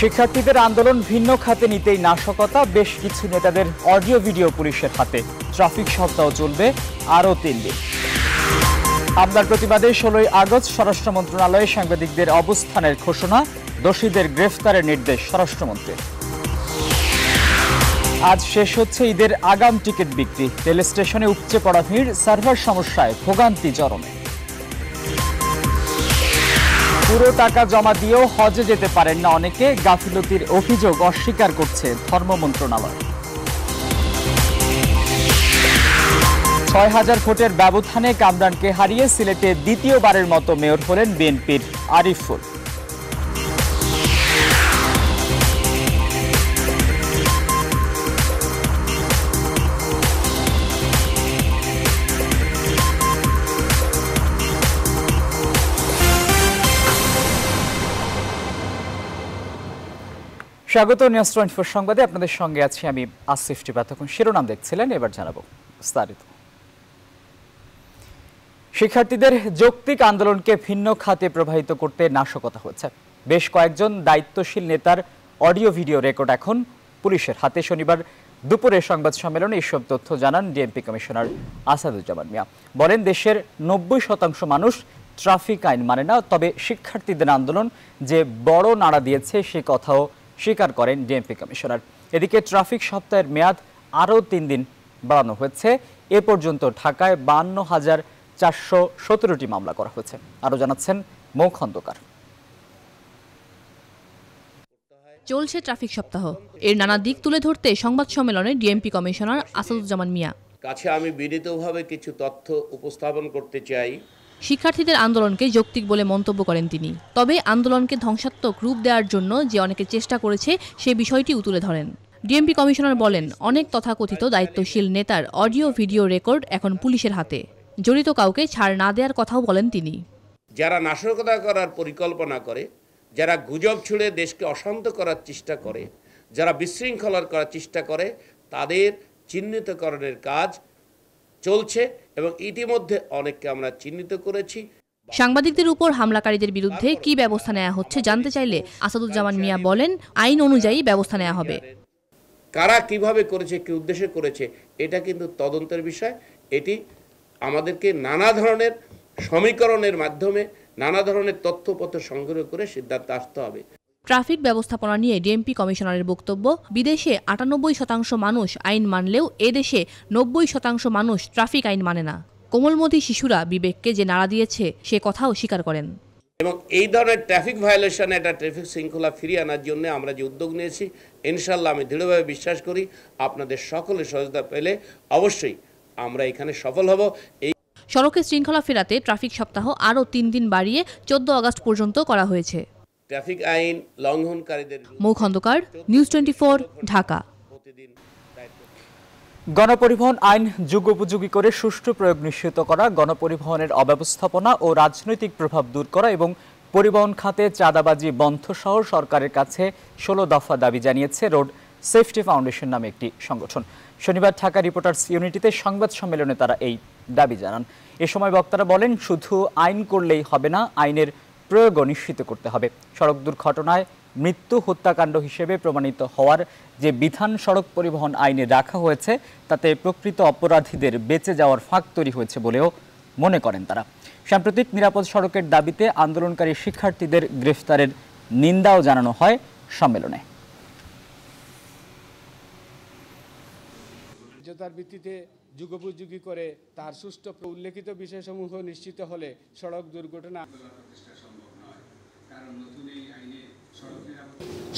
শিক্ষার্থীদের আন্দোলন ভিন্ন খাতে নিতেই নাশকতা বেশ কিছু নেতাদের অডিও ভিডিও পুলিশের হাতে ট্রাফিক সপ্তাহ চলবে আরও তিন দিন হামলার প্রতিবাদে ষোলোই আগস্ট স্বরাষ্ট্র মন্ত্রণালয়ে সাংবাদিকদের অবস্থানের ঘোষণা দোষীদের গ্রেফতারের নির্দেশ স্বরাষ্ট্রমন্ত্রীর আজ শেষ হচ্ছে ঈদের আগাম টিকিট বিক্রি রেল স্টেশনে উপচে পড়া ভিড় সার্ভার সমস্যায় ভোগান্তি চরমে পুরো টাকা জমা দিয়েও হজে যেতে পারেন না অনেকে গাফিলতির অভিযোগ অস্বীকার করছে ধর্ম মন্ত্রণালয় ছয় হাজার ফুটের ব্যবধানে কামরানকে হারিয়ে সিলেটে দ্বিতীয়বারের মতো মেয়র হলেন বিএনপির আরিফুল স্বাগত নিউজ টোয়েন্টি ফোর সংবাদে আপনাদের সঙ্গে আছি আমি আসিফ টিপা তখন শিরোনাম দেখছিলেন এবার জানাবো বিস্তারিত শিক্ষার্থীদের যৌক্তিক আন্দোলনকে ভিন্ন খাতে প্রবাহিত করতে নাশকতা হয়েছে বেশ কয়েকজন দায়িত্বশীল নেতার অডিও ভিডিও রেকর্ড এখন পুলিশের হাতে শনিবার দুপুরে সংবাদ সম্মেলনে এসব তথ্য জানান ডিএমপি কমিশনার আসাদুজ্জামান মিয়া বলেন দেশের নব্বই শতাংশ মানুষ ট্রাফিক আইন মানে না তবে শিক্ষার্থীদের আন্দোলন যে বড় নাড়া দিয়েছে সে কথাও স্বীকার করেন ডিএমপি কমিশনার এদিকে ট্রাফিক সপ্তাহের মেয়াদ আরও তিন দিন বাড়ানো হয়েছে এ পর্যন্ত ঢাকায় বান্ন হাজার চারশো সতেরোটি মামলা করা হয়েছে আরও জানাচ্ছেন মৌ খন্দকার চলছে ট্রাফিক সপ্তাহ এর নানা দিক তুলে ধরতে সংবাদ সম্মেলনে ডিএমপি কমিশনার আসাদুজ্জামান মিয়া কাছে আমি বিনীতভাবে কিছু তথ্য উপস্থাপন করতে চাই শিক্ষার্থীদের আন্দোলনকে যৌক্তিক বলে মন্তব্য করেন তিনি তবে আন্দোলনকে ধ্বংসাত্মক রূপ দেওয়ার জন্য যে অনেকে চেষ্টা করেছে সে বিষয়টি তুলে ধরেন ডিএমপি কমিশনার বলেন অনেক তথাকথিত দায়িত্বশীল নেতার অডিও ভিডিও রেকর্ড এখন পুলিশের হাতে জড়িত কাউকে ছাড় না দেওয়ার কথাও বলেন তিনি যারা নাশকতা করার পরিকল্পনা করে যারা গুজব ছুড়ে দেশকে অশান্ত করার চেষ্টা করে যারা বিশৃঙ্খলার করার চেষ্টা করে তাদের চিহ্নিতকরণের কাজ চলছে এবং ইতিমধ্যে অনেককে আমরা চিহ্নিত করেছি সাংবাদিকদের উপর হামলাকারীদের বিরুদ্ধে কি ব্যবস্থা নেওয়া হচ্ছে জানতে চাইলে আসাদুজ্জামান মিয়া বলেন আইন অনুযায়ী ব্যবস্থা নেওয়া হবে কারা কিভাবে করেছে কি উদ্দেশ্যে করেছে এটা কিন্তু তদন্তের বিষয় এটি আমাদেরকে নানা ধরনের সমীকরণের মাধ্যমে নানা ধরনের তথ্যপত্র সংগ্রহ করে সিদ্ধান্ত আসতে হবে ট্রাফিক ব্যবস্থাপনা নিয়ে ডিএমপি কমিশনারের বক্তব্য বিদেশে আটানব্বই শতাংশ মানুষ আইন মানলেও এদেশে নব্বই শতাংশ মানুষ ট্রাফিক আইন মানে না কোমলমতি শিশুরা বিবেককে যে নাড়া দিয়েছে সে কথাও স্বীকার করেন এবং এই ধরনের ট্রাফিক ভায়োলেশন একটা ট্রাফিক শৃঙ্খলা ফিরিয়ে আনার জন্য আমরা যে উদ্যোগ নিয়েছি ইনশাল্লাহ আমি দৃঢ়ভাবে বিশ্বাস করি আপনাদের সকলে সহযোগিতা পেলে অবশ্যই আমরা এখানে সফল হব এই সড়কে শৃঙ্খলা ফেরাতে ট্রাফিক সপ্তাহ আরও তিন দিন বাড়িয়ে চোদ্দ আগস্ট পর্যন্ত করা হয়েছে ট্রাফিক আইন লঙ্ঘনকারীদের মৌ খন্দকার নিউজ টোয়েন্টি ঢাকা গণপরিবহন আইন যুগোপযোগী করে সুষ্ঠু প্রয়োগ নিশ্চিত করা গণপরিবহনের অব্যবস্থাপনা ও রাজনৈতিক প্রভাব দূর করা এবং পরিবহন খাতে চাঁদাবাজি বন্ধ সহ সরকারের কাছে ষোলো দফা দাবি জানিয়েছে রোড সেফটি ফাউন্ডেশন নামে একটি সংগঠন শনিবার ঢাকা রিপোর্টার্স ইউনিটিতে সংবাদ সম্মেলনে তারা এই দাবি জানান এ সময় বক্তারা বলেন শুধু আইন করলেই হবে না আইনের প্রয়োগ নিশ্চিত করতে হবে সড়ক দুর্ঘটনায় মৃত্যু হত্যাকাণ্ড হিসেবে প্রমাণিত হওয়ার যে বিধান সড়ক পরিবহন আইনে রাখা হয়েছে তাতে প্রকৃত অপরাধীদের বেঁচে যাওয়ার ফাঁক তৈরি হয়েছে বলেও মনে করেন তারা সাম্প্রতিক নিরাপদ সড়কের দাবিতে আন্দোলনকারী শিক্ষার্থীদের গ্রেফতারের নিন্দাও জানানো হয় সম্মেলনে তার ভিত্তিতে যুগোপযোগী করে তার সুষ্ঠু উল্লেখিত বিষয়সমূহ নিশ্চিত হলে সড়ক দুর্ঘটনা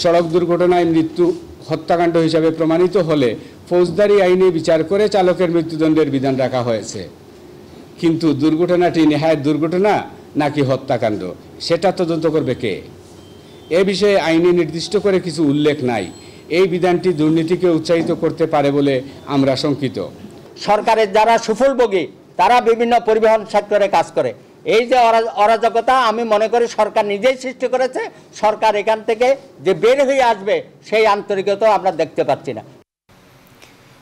সড়ক দুর্ঘটনায় মৃত্যু হত্যাকাণ্ড হিসাবে প্রমাণিত হলে ফৌজদারি আইনে বিচার করে চালকের মৃত্যুদণ্ডের বিধান রাখা হয়েছে কিন্তু দুর্ঘটনাটি নেহায় দুর্ঘটনা নাকি হত্যাকাণ্ড সেটা তদন্ত করবে কে এ বিষয়ে আইনে নির্দিষ্ট করে কিছু উল্লেখ নাই এই বিধানটি দুর্নীতিকে উৎসাহিত করতে পারে বলে আমরা শঙ্কিত সরকারের যারা সুফলভোগী তারা বিভিন্ন পরিবহন সেক্টরে কাজ করে এই যে অরাজকতা আমি মনে করি সরকার নিজেই সৃষ্টি করেছে সরকার এখান থেকে যে বের হয়ে আসবে সেই আন্তরিকতা আমরা দেখতে পাচ্ছি না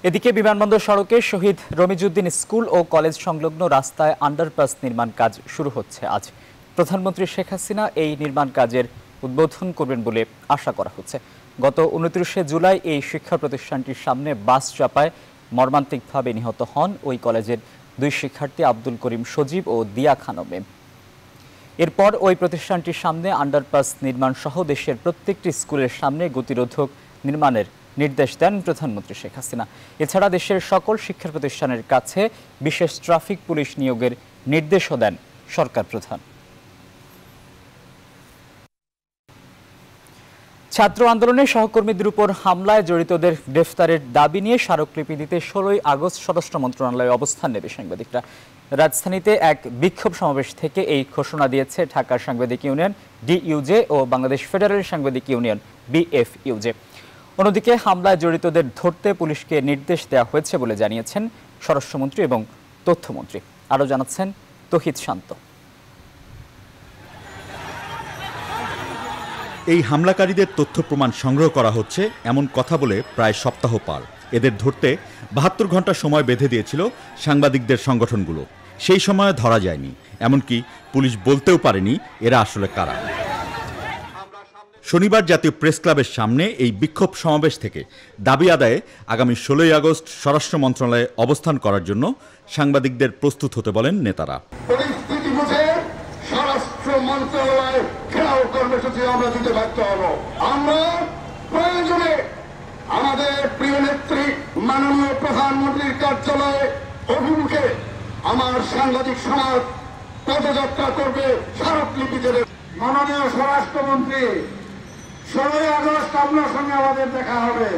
এদিকে বিমানবন্দর সড়কে শহীদ রমিজুদ্দিন স্কুল ও কলেজ সংলগ্ন রাস্তায় আন্ডারপাস নির্মাণ কাজ শুরু হচ্ছে আজ প্রধানমন্ত্রী শেখ হাসিনা এই নির্মাণ কাজের উদ্বোধন করবেন বলে আশা করা হচ্ছে গত উনত্রিশে জুলাই এই শিক্ষা প্রতিষ্ঠানটির সামনে বাস চাপায় মর্মান্তিকভাবে নিহত হন ওই কলেজের দুই শিক্ষার্থী আব্দুল করিম সজীব ও দিয়া খানমে এরপর ওই প্রতিষ্ঠানটির সামনে আন্ডারপাস নির্মাণ সহ দেশের প্রত্যেকটি স্কুলের সামনে গতিরোধক নির্মাণের নির্দেশ দেন প্রধানমন্ত্রী শেখ হাসিনা এছাড়া দেশের সকল শিক্ষা প্রতিষ্ঠানের কাছে বিশেষ ট্রাফিক পুলিশ নিয়োগের নির্দেশও দেন সরকার প্রধান ছাত্র আন্দোলনে সহকর্মীদের উপর হামলায় জড়িতদের গ্রেফতারের দাবি নিয়ে স্মারকলিপি দিতে ষোলোই আগস্ট স্বরাষ্ট্র মন্ত্রণালয়ে অবস্থান নেবে সাংবাদিকরা রাজধানীতে এক বিক্ষোভ সমাবেশ থেকে এই ঘোষণা দিয়েছে ঢাকার সাংবাদিক ইউনিয়ন ডিইউজে ও বাংলাদেশ ফেডারেল সাংবাদিক ইউনিয়ন বিএফইউজে অন্যদিকে হামলায় জড়িতদের ধরতে পুলিশকে নির্দেশ দেওয়া হয়েছে বলে জানিয়েছেন স্বরাষ্ট্রমন্ত্রী এবং তথ্যমন্ত্রী আরও জানাচ্ছেন তহিত শান্ত এই হামলাকারীদের তথ্য প্রমাণ সংগ্রহ করা হচ্ছে এমন কথা বলে প্রায় সপ্তাহ পার এদের ধরতে বাহাত্তর ঘন্টা সময় বেঁধে দিয়েছিল সাংবাদিকদের সংগঠনগুলো সেই সময় ধরা যায়নি এমনকি পুলিশ বলতেও পারেনি এরা আসলে কারা শনিবার জাতীয় প্রেস ক্লাবের সামনে এই বিক্ষোভ সমাবেশ থেকে দাবি আদায়ে আগামী ষোলোই আগস্ট স্বরাষ্ট্র মন্ত্রণালয়ে অবস্থান করার জন্য সাংবাদিকদের প্রস্তুত হতে বলেন নেতারা পরিস্থিতি স্বরাষ্ট্র মন্ত্রণালয় আমরা দিতে বাধ্য হব আমরা প্রয়োজনে আমাদের প্রিয় নেত্রী মাননীয় প্রধানমন্ত্রীর কার্যালয়ে অভিমুখে আমার সাংবাদিক সমাজ পদযাত্রা করবে স্মারকলিপি দেবে মাননীয় স্বরাষ্ট্রমন্ত্রী ষোলোই আগস্ট আপনার সঙ্গে আমাদের দেখা হবে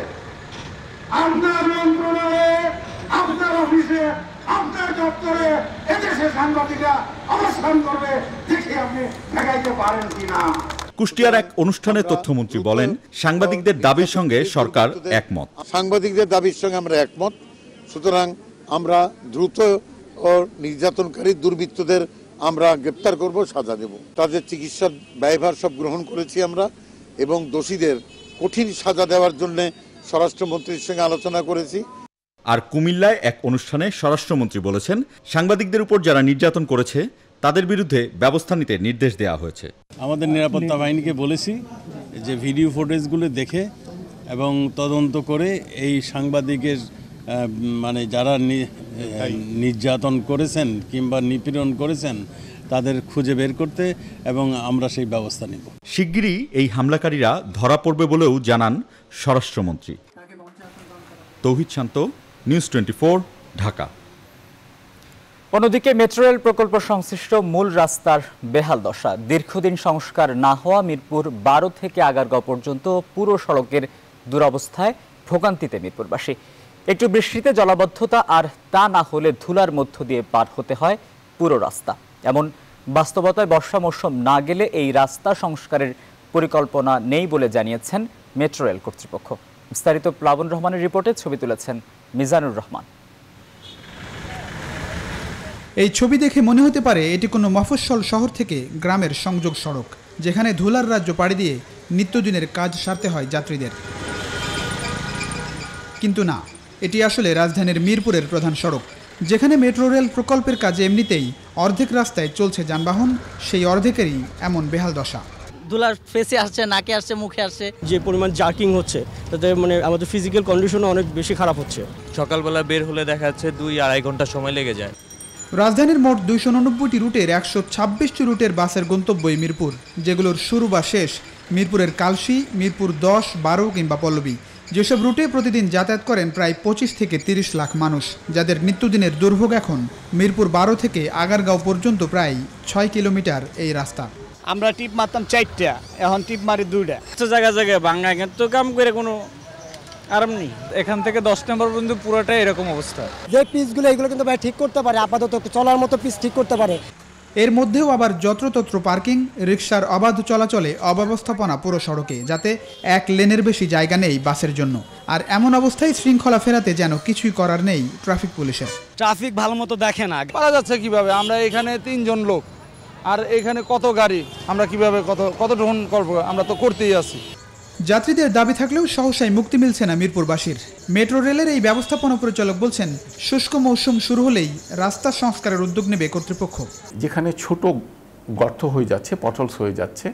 আপনার মন্ত্রণালয়ে আপনার অফিসে আপনার দপ্তরে এদেশে সাংবাদিকরা অবস্থান করবে দেখে আপনি দেখাইতে পারেন কিনা কুষ্টিয়ার এক অনুষ্ঠানে তথ্যমন্ত্রী বলেন সাংবাদিকদের দাবির সঙ্গে সরকার একমত সাংবাদিকদের দাবির সঙ্গে আমরা একমত সুতরাং আমরা দ্রুত ও নির্যাতনকারী দুর্বৃত্তদের আমরা গ্রেপ্তার করব সাজা দেব তাদের চিকিৎসার ব্যয়ভার সব গ্রহণ করেছি আমরা এবং দোষীদের কঠিন সাজা দেওয়ার জন্য স্বরাষ্ট্রমন্ত্রীর সঙ্গে আলোচনা করেছি আর কুমিল্লায় এক অনুষ্ঠানে স্বরাষ্ট্রমন্ত্রী বলেছেন সাংবাদিকদের উপর যারা নির্যাতন করেছে তাদের বিরুদ্ধে ব্যবস্থা নিতে নির্দেশ দেওয়া হয়েছে আমাদের নিরাপত্তা বাহিনীকে বলেছি যে ভিডিও ফুটেজগুলো দেখে এবং তদন্ত করে এই সাংবাদিকের মানে যারা নির্যাতন করেছেন কিংবা নিপীড়ন করেছেন তাদের খুঁজে বের করতে এবং আমরা সেই ব্যবস্থা নেব শিগগিরই এই হামলাকারীরা ধরা পড়বে বলেও জানান স্বরাষ্ট্রমন্ত্রী তৌহিদ শান্ত নিউজ টোয়েন্টি ঢাকা অন্যদিকে মেট্রো রেল প্রকল্প সংশ্লিষ্ট মূল রাস্তার বেহাল দশা দীর্ঘদিন সংস্কার না হওয়া মিরপুর বারো থেকে আগারগাঁও পর্যন্ত পুরো সড়কের দুরবস্থায় ভোগান্তিতে মিরপুরবাসী একটু বৃষ্টিতে জলাবদ্ধতা আর তা না হলে ধুলার মধ্য দিয়ে পার হতে হয় পুরো রাস্তা এমন বাস্তবতায় বর্ষা মৌসুম না গেলে এই রাস্তা সংস্কারের পরিকল্পনা নেই বলে জানিয়েছেন মেট্রো রেল কর্তৃপক্ষ বিস্তারিত প্লাবন রহমানের রিপোর্টে ছবি তুলেছেন মিজানুর রহমান এই ছবি দেখে মনে হতে পারে এটি কোনো মফস্বল শহর থেকে গ্রামের সংযোগ সড়ক যেখানে ধুলার রাজ্য পাড়ি দিয়ে নিত্যদিনের কাজ সারতে হয় যাত্রীদের কিন্তু না এটি আসলে রাজধানীর মিরপুরের প্রধান সড়ক যেখানে মেট্রো রেল প্রকল্পের কাজে এমনিতেই অর্ধেক রাস্তায় চলছে যানবাহন সেই অর্ধেকেরই এমন বেহাল দশা ধুলার ফেসে আসছে নাকে আসছে মুখে আসছে যে পরিমাণ জার্কিং হচ্ছে তাতে মানে আমাদের ফিজিক্যাল কন্ডিশনও অনেক বেশি খারাপ হচ্ছে সকালবেলা বের হলে দেখা যাচ্ছে দুই আড়াই ঘন্টা সময় লেগে যায় রাজধানীর মোট দুইশো উননব্বইটি রুটের একশো ছাব্বিশটি রুটের বাসের গন্তব্যই মিরপুর যেগুলোর শুরু বা শেষ মিরপুরের কালশি মিরপুর দশ বারো কিংবা পল্লবী যেসব রুটে প্রতিদিন যাতায়াত করেন প্রায় পঁচিশ থেকে তিরিশ লাখ মানুষ যাদের নিত্যদিনের দুর্ভোগ এখন মিরপুর বারো থেকে আগারগাঁও পর্যন্ত প্রায় ছয় কিলোমিটার এই রাস্তা আমরা টিপ মারতাম চারটা এখন টিপ মারি দুইটা জায়গায় জায়গায় বাংলা কিন্তু কাম করে কোনো আরাম নেই এখান থেকে দশ নম্বর পর্যন্ত পুরোটাই এরকম অবস্থা যে পিসগুলো এগুলো কিন্তু ভাই ঠিক করতে পারে আপাতত চলার মতো পিস ঠিক করতে পারে এর মধ্যেও আবার যত্রতত্র পার্কিং রিক্সার অবাধ চলাচলে অব্যবস্থাপনা পুরো সড়কে যাতে এক লেনের বেশি জায়গা নেই বাসের জন্য আর এমন অবস্থায় শৃঙ্খলা ফেরাতে যেন কিছুই করার নেই ট্রাফিক পুলিশের ট্রাফিক ভালো মতো দেখে না বলা যাচ্ছে কিভাবে আমরা এখানে তিনজন লোক আর এখানে কত গাড়ি আমরা কিভাবে কত কত গ্রহণ করবো আমরা তো করতেই আছি যাত্রীদের দাবি থাকলেও সহসায় মুক্তি মিলছে না মিরপুরবাসীর মেট্রো রেলের এই ব্যবস্থাপনা পরিচালক বলছেন শুষ্ক মৌসুম শুরু হলেই রাস্তা সংস্কারের উদ্যোগ নেবে কর্তৃপক্ষ যেখানে ছোট গর্ত হয়ে যাচ্ছে পটলস হয়ে যাচ্ছে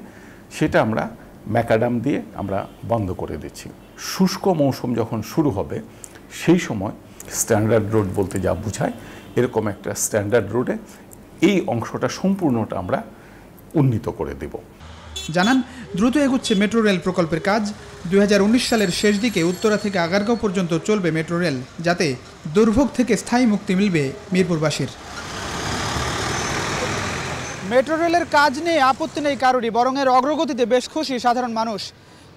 সেটা আমরা ম্যাকাডাম দিয়ে আমরা বন্ধ করে দিচ্ছি শুষ্ক মৌসুম যখন শুরু হবে সেই সময় স্ট্যান্ডার্ড রোড বলতে যা বোঝায় এরকম একটা স্ট্যান্ডার্ড রোডে এই অংশটা সম্পূর্ণটা আমরা উন্নীত করে দেবো জানান দ্রুত এগুচ্ছে মেট্রো রেল প্রকল্পের কাজ দু সালের শেষ দিকে উত্তরা থেকে আগারগাঁও পর্যন্ত চলবে মেট্রো রেল যাতে দুর্ভোগ থেকে স্থায়ী মুক্তি মিলবে মিরপুরবাসীর মেট্রো রেলের কাজ নিয়ে আপত্তি নেই কারোরই বরং এর অগ্রগতিতে বেশ খুশি সাধারণ মানুষ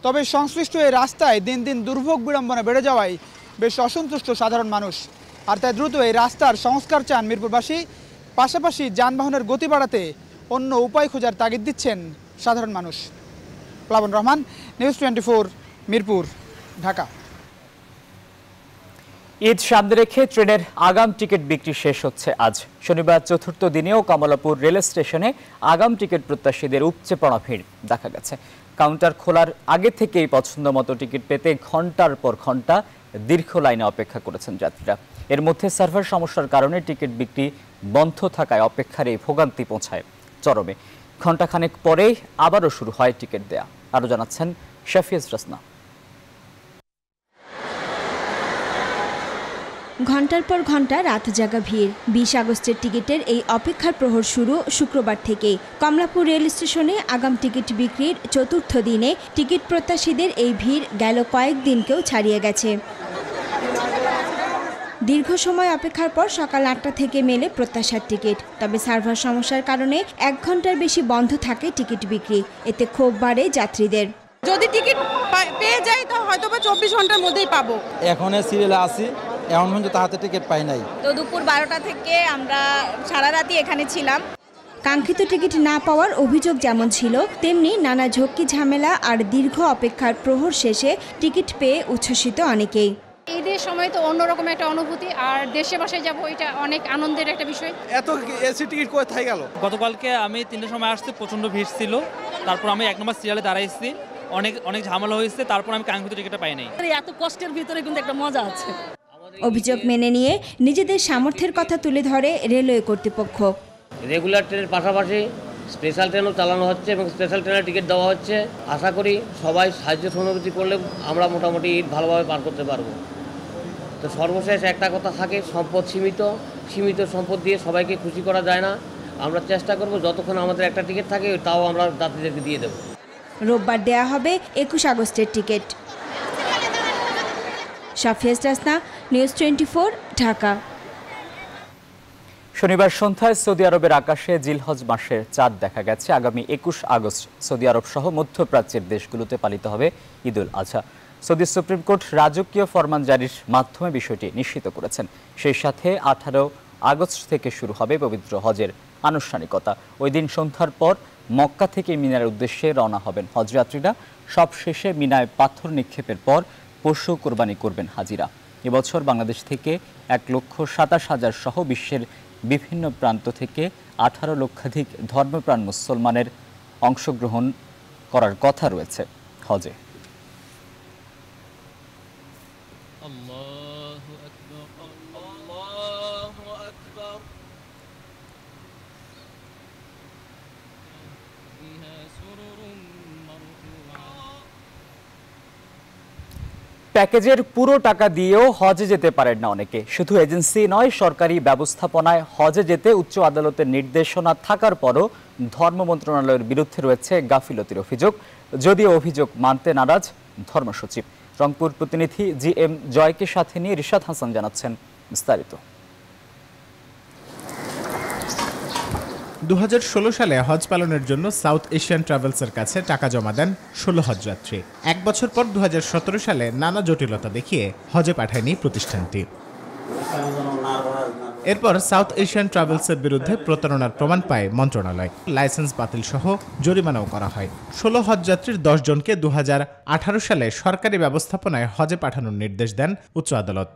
তবে সংশ্লিষ্ট এই রাস্তায় দিন দিন দুর্ভোগ বিড়ম্বনা বেড়ে যাওয়ায় বেশ অসন্তুষ্ট সাধারণ মানুষ আর তাই দ্রুত এই রাস্তার সংস্কার চান মিরপুরবাসী পাশাপাশি যানবাহনের গতি বাড়াতে অন্য উপায় খোঁজার তাগিদ দিচ্ছেন সাধারণ মানুষ প্লাবন রহমান নিউজ টোয়েন্টি মিরপুর ঢাকা ঈদ সামনে রেখে ট্রেনের আগাম টিকিট বিক্রি শেষ হচ্ছে আজ শনিবার চতুর্থ দিনেও কমলাপুর রেল স্টেশনে আগাম টিকিট প্রত্যাশীদের উপচে পড়া ভিড় দেখা গেছে কাউন্টার খোলার আগে থেকেই পছন্দ মতো টিকিট পেতে ঘন্টার পর ঘন্টা দীর্ঘ লাইনে অপেক্ষা করেছেন যাত্রীরা এর মধ্যে সার্ভার সমস্যার কারণে টিকিট বিক্রি বন্ধ থাকায় অপেক্ষার এই ভোগান্তি পৌঁছায় চরমে ঘণ্টাখানেক পরেই আবারও শুরু হয় টিকিট দেয়া আরও জানাচ্ছেন শাফিজ রাসনা ঘন্টার পর ঘন্টা রাত জাগা ভিড় বিশ আগস্টের টিকিটের এই অপেক্ষার প্রহর শুরু শুক্রবার থেকে কমলাপুর রেল স্টেশনে আগাম টিকিট বিক্রির চতুর্থ দিনে টিকিট প্রত্যাশীদের এই ভিড় গেল কয়েকদিনকেও ছাড়িয়ে গেছে দীর্ঘ সময় অপেক্ষার পর সকাল আটটা থেকে মেলে প্রত্যাশার টিকিট তবে সার্ভার সমস্যার কারণে এক ঘন্টার বেশি বন্ধ থাকে টিকিট বিক্রি এতে ক্ষোভ বাড়ে যাত্রীদের যদি টিকিট পেয়ে যাই তো হয়তো বা চব্বিশ ঘন্টার মধ্যেই পাবো এখন সিরিয়ালে আসি এখন পর্যন্ত তাহাতে টিকিট পাই নাই তো দুপুর বারোটা থেকে আমরা সারা রাতি এখানে ছিলাম কাঙ্ক্ষিত টিকিট না পাওয়ার অভিযোগ যেমন ছিল তেমনি নানা ঝক্কি ঝামেলা আর দীর্ঘ অপেক্ষার প্রহর শেষে টিকিট পেয়ে উচ্ছ্বসিত অনেকেই ঈদের সময় তো অন্যরকম একটা অনুভূতি আর দেশে বাসায় যাবো এটা অনেক আনন্দের একটা বিষয় এত এসি টিকিট কোথায় গেল গতকালকে আমি তিনটের সময় আসতে প্রচণ্ড ভিড় ছিল তারপর আমি এক নম্বর সিরিয়ালে দাঁড়াইছি অনেক অনেক ঝামেলা হয়েছে তারপর আমি কাঙ্ক্ষিত টিকিটটা পাই নাই এত কষ্টের ভিতরে কিন্তু একটা মজা আছে অভিযোগ মেনে নিয়ে নিজেদের সামর্থ্যের কথা তুলে ধরে রেলওয়ে কর্তৃপক্ষ রেগুলার ট্রেনের পাশাপাশি স্পেশাল ট্রেনও চালানো হচ্ছে এবং স্পেশাল ট্রেনের টিকিট দেওয়া হচ্ছে আশা করি সবাই সাহায্য সহযোগিতা করলে আমরা মোটামুটি ঈদ ভালোভাবে পার করতে পারবো তো সর্বশেষ একটা কথা থাকে সম্পদ সীমিত সীমিত সম্পদ দিয়ে সবাইকে খুশি করা যায় না আমরা চেষ্টা করব যতক্ষণ আমাদের একটা টিকিট থাকে তাও আমরা দাতিদেরকে দিয়ে দেব রোববার দেয়া হবে একুশ আগস্টের ticket Safias Rasna news twenty Dhaka শনিবার সন্ধ্যায় সৌদি আরবের আকাশে জিলহজ মাসের চাঁদ দেখা গেছে আগামী একুশ আগস্ট সৌদি আরব সহ মধ্যপ্রাচ্যের দেশগুলোতে পালিত হবে ঈদ উল আজহা সৌদি সুপ্রিম কোর্ট রাজকীয় ফরমান জারির মাধ্যমে বিষয়টি নিশ্চিত করেছেন সেই সাথে আঠারো আগস্ট থেকে শুরু হবে পবিত্র হজের আনুষ্ঠানিকতা ওই দিন সন্ধ্যার পর মক্কা থেকে মিনার উদ্দেশ্যে রওনা হবেন হজযাত্রীরা সবশেষে মিনায় পাথর নিক্ষেপের পর পশু কোরবানি করবেন হাজিরা এবছর বাংলাদেশ থেকে এক লক্ষ সাতাশ হাজার সহ বিশ্বের বিভিন্ন প্রান্ত থেকে আঠারো লক্ষাধিক ধর্মপ্রাণ মুসলমানের অংশগ্রহণ করার কথা রয়েছে হজে প্যাকেজের পুরো টাকা দিয়েও হজে যেতে পারেন না অনেকে শুধু এজেন্সি নয় সরকারি ব্যবস্থাপনায় হজে যেতে উচ্চ আদালতের নির্দেশনা থাকার পরও ধর্ম মন্ত্রণালয়ের বিরুদ্ধে রয়েছে গাফিলতির অভিযোগ যদিও অভিযোগ মানতে নারাজ ধর্মসচিব রংপুর প্রতিনিধি জি এম জয়কে সাথে নিয়ে রিশাদ হাসান জানাচ্ছেন বিস্তারিত 2016 সালে হজ পালনের জন্য সাউথ এশিয়ান ট্রাভেলসের কাছে টাকা জমা দেন ষোলো হজযাত্রী এক বছর পর দু সালে নানা জটিলতা দেখিয়ে হজে পাঠায়নি প্রতিষ্ঠানটি এরপর সাউথ এশিয়ান ট্রাভেলসের বিরুদ্ধে প্রতারণার প্রমাণ পায় মন্ত্রণালয় লাইসেন্স বাতিল সহ জরিমানাও করা হয় ষোলো হজযাত্রীর দশজনকে দু সালে সরকারি ব্যবস্থাপনায় হজে পাঠানোর নির্দেশ দেন উচ্চ আদালত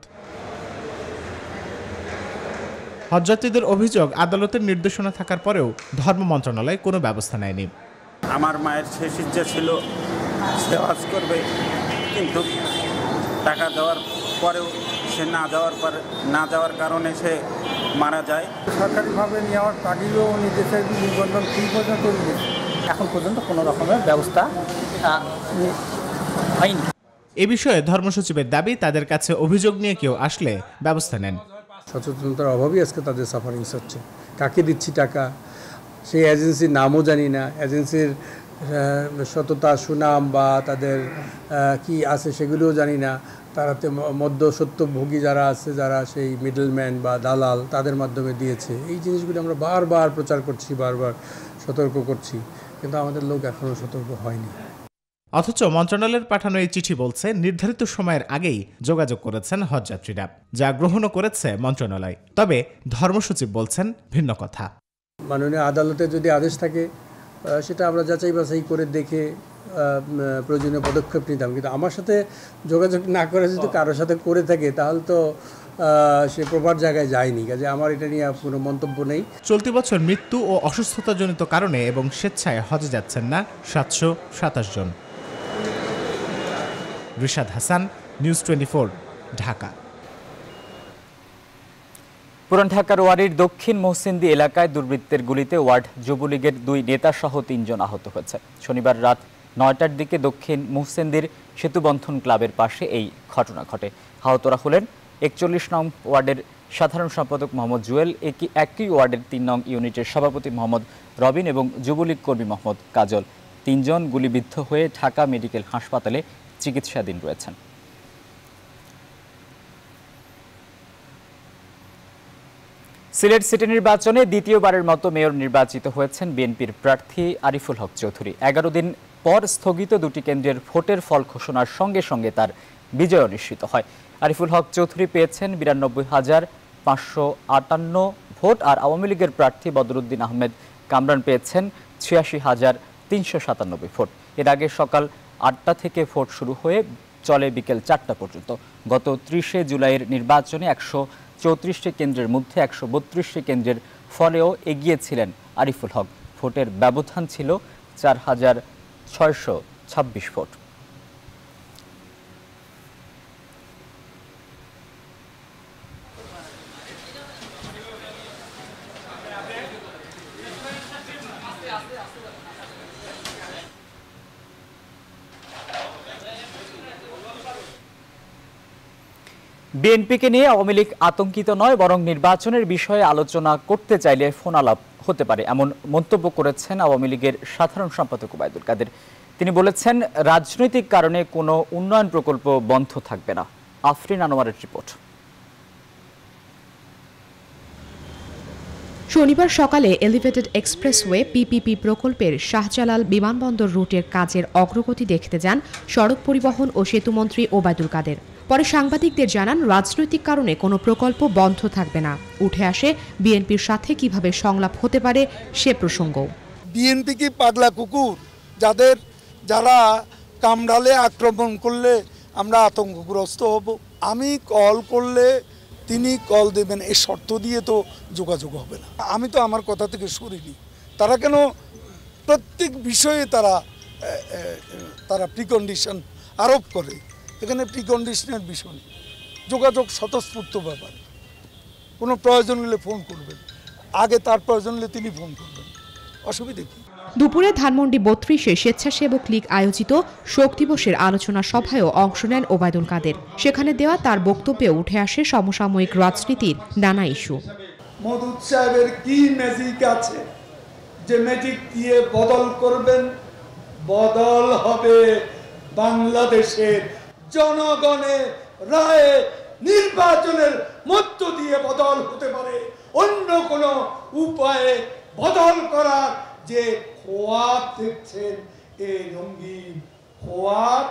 হজযাত্রীদের অভিযোগ আদালতের নির্দেশনা থাকার পরেও ধর্ম মন্ত্রণালয় কোনো ব্যবস্থা নেয়নি আমার মায়ের শেষ ইচ্ছা ছিল সে হজ করবে কিন্তু টাকা দেওয়ার পরেও সে না যাওয়ার পর না যাওয়ার কারণে সে মারা যায় সরকারিভাবে নেওয়ার তাগিলেও নির্দেশের নিবন্ধন কী পর্যন্ত এখন পর্যন্ত কোনো রকমের ব্যবস্থা হয়নি এ বিষয়ে ধর্মসচিবের দাবি তাদের কাছে অভিযোগ নিয়ে কেউ আসলে ব্যবস্থা নেন সচেতনতার অভাবই আজকে তাদের সাফারিংস হচ্ছে কাকে দিচ্ছি টাকা সেই এজেন্সির নামও জানি না এজেন্সির সততা সুনাম বা তাদের কি আছে সেগুলোও জানি না তারাতে সত্যভোগী যারা আছে যারা সেই মিডলম্যান বা দালাল তাদের মাধ্যমে দিয়েছে এই জিনিসগুলি আমরা বারবার প্রচার করছি বারবার সতর্ক করছি কিন্তু আমাদের লোক এখনও সতর্ক হয়নি অথচ মন্ত্রণালয়ের পাঠানো এই চিঠি বলছে নির্ধারিত সময়ের আগেই যোগাযোগ করেছেন হজযাত্রীরা যা গ্রহণও করেছে মন্ত্রণালয় তবে ধর্মসচিব বলছেন ভিন্ন কথা মাননীয় আদালতে যদি আদেশ থাকে সেটা আমরা যাচাই বাছাই করে দেখে প্রয়োজনীয় পদক্ষেপ নিতাম কিন্তু আমার সাথে যোগাযোগ না করে যদি কারোর সাথে করে থাকে তাহলে তো সে প্রপার জায়গায় যায়নি কাজে আমার এটা নিয়ে কোনো মন্তব্য নেই চলতি বছর মৃত্যু ও অসুস্থতাজনিত কারণে এবং স্বেচ্ছায় হজে যাচ্ছেন না সাতশো সাতাশ জন রিশাদ হাসান নিউজ টোয়েন্টি ঢাকা পুরান ঢাকার ওয়ারির দক্ষিণ মহসিন্দি এলাকায় দুর্বৃত্তের গুলিতে ওয়ার্ড যুবলীগের দুই নেতা সহ তিনজন আহত হয়েছে শনিবার রাত নয়টার দিকে দক্ষিণ মুহসেন্দির সেতুবন্ধন ক্লাবের পাশে এই ঘটনা ঘটে আহতরা হলেন একচল্লিশ নং ওয়ার্ডের সাধারণ সম্পাদক মোহাম্মদ জুয়েল একই একই ওয়ার্ডের তিন নং ইউনিটের সভাপতি মোহাম্মদ রবিন এবং যুবলীগ কর্মী মোহাম্মদ কাজল তিনজন গুলিবিদ্ধ হয়ে ঢাকা মেডিকেল হাসপাতালে চিকিৎসাধীন রয়েছেন সিলেট সিটি নির্বাচনে দ্বিতীয়বারের মতো মেয়র নির্বাচিত হয়েছেন বিএনপির প্রার্থী আরিফুল হক চৌধুরী এগারো দিন পর স্থগিত দুটি কেন্দ্রের ভোটের ফল ঘোষণার সঙ্গে সঙ্গে তার বিজয় অনিশ্চিত হয় আরিফুল হক চৌধুরী পেয়েছেন বিরানব্বই হাজার পাঁচশো আটান্ন ভোট আর আওয়ামী লীগের প্রার্থী বদরুদ্দিন আহমেদ কামরান পেয়েছেন ছিয়াশি হাজার তিনশো সাতানব্বই ভোট এর আগে সকাল আটটা থেকে ভোট শুরু হয়ে চলে বিকেল চারটা পর্যন্ত গত ত্রিশে জুলাইয়ের নির্বাচনে একশো চৌত্রিশটি কেন্দ্রের মধ্যে একশো বত্রিশটি কেন্দ্রের ফলেও এগিয়েছিলেন আরিফুল হক ভোটের ব্যবধান ছিল চার হাজার ছয়শো ছাব্বিশ ভোট বিএনপিকে নিয়ে আওয়ামী লীগ আতঙ্কিত নয় বরং নির্বাচনের বিষয়ে আলোচনা করতে চাইলে ফোন আলাপ হতে পারে এমন মন্তব্য করেছেন আওয়ামী লীগের সাধারণ সম্পাদক ওবায়দুল কাদের তিনি বলেছেন রাজনৈতিক কারণে কোনো উন্নয়ন প্রকল্প বন্ধ থাকবে না আফরিন আনোয়ারের রিপোর্ট শনিবার সকালে এলিভেটেড এক্সপ্রেসওয়ে পিপিপি প্রকল্পের শাহজালাল বিমানবন্দর রুটের কাজের অগ্রগতি দেখতে যান সড়ক পরিবহন ও সেতুমন্ত্রী ওবায়দুল কাদের পরে সাংবাদিকদের জানান রাজনৈতিক কারণে কোনো প্রকল্প বন্ধ থাকবে না উঠে আসে বিএনপির সাথে কিভাবে সংলাপ হতে পারে সে প্রসঙ্গ বিএনপি কি পাগলা কুকুর যাদের যারা কামড়ালে আক্রমণ করলে আমরা আতঙ্কগ্রস্ত হব আমি কল করলে তিনি কল দেবেন এই শর্ত দিয়ে তো যোগাযোগ হবে না আমি তো আমার কথা থেকে সরিনি তারা কেন প্রত্যেক বিষয়ে তারা তারা প্রিকন্ডিশন আরোপ করে এখানে প্রিকন্ডিশনের বিষয় যোগাযোগ স্বতঃস্ফূর্ত ব্যাপার কোনো প্রয়োজন হলে ফোন করবেন আগে তার প্রয়োজন হলে তিনি ফোন করবেন অসুবিধে কী দুপুরে ধানমন্ডি বত্রিশে স্বেচ্ছাসেবক লীগ আয়োজিত শোক দিবসের আলোচনা সভায়ও অংশ নেন ওবায়দুল কাদের সেখানে দেওয়া তার বক্তব্যে উঠে আসে সমসাময়িক রাজনীতির নানা ইস্যু মধুদ সাহেবের কি ম্যাজিক আছে যে ম্যাজিক দিয়ে বদল করবেন বদল হবে বাংলাদেশের জনগণের রায়ে নির্বাচনের মধ্য দিয়ে বদল হতে পারে অন্য কোনো উপায়ে বদল করার যে খোয়াব দেখছেন এই রঙ্গিন খোয়াব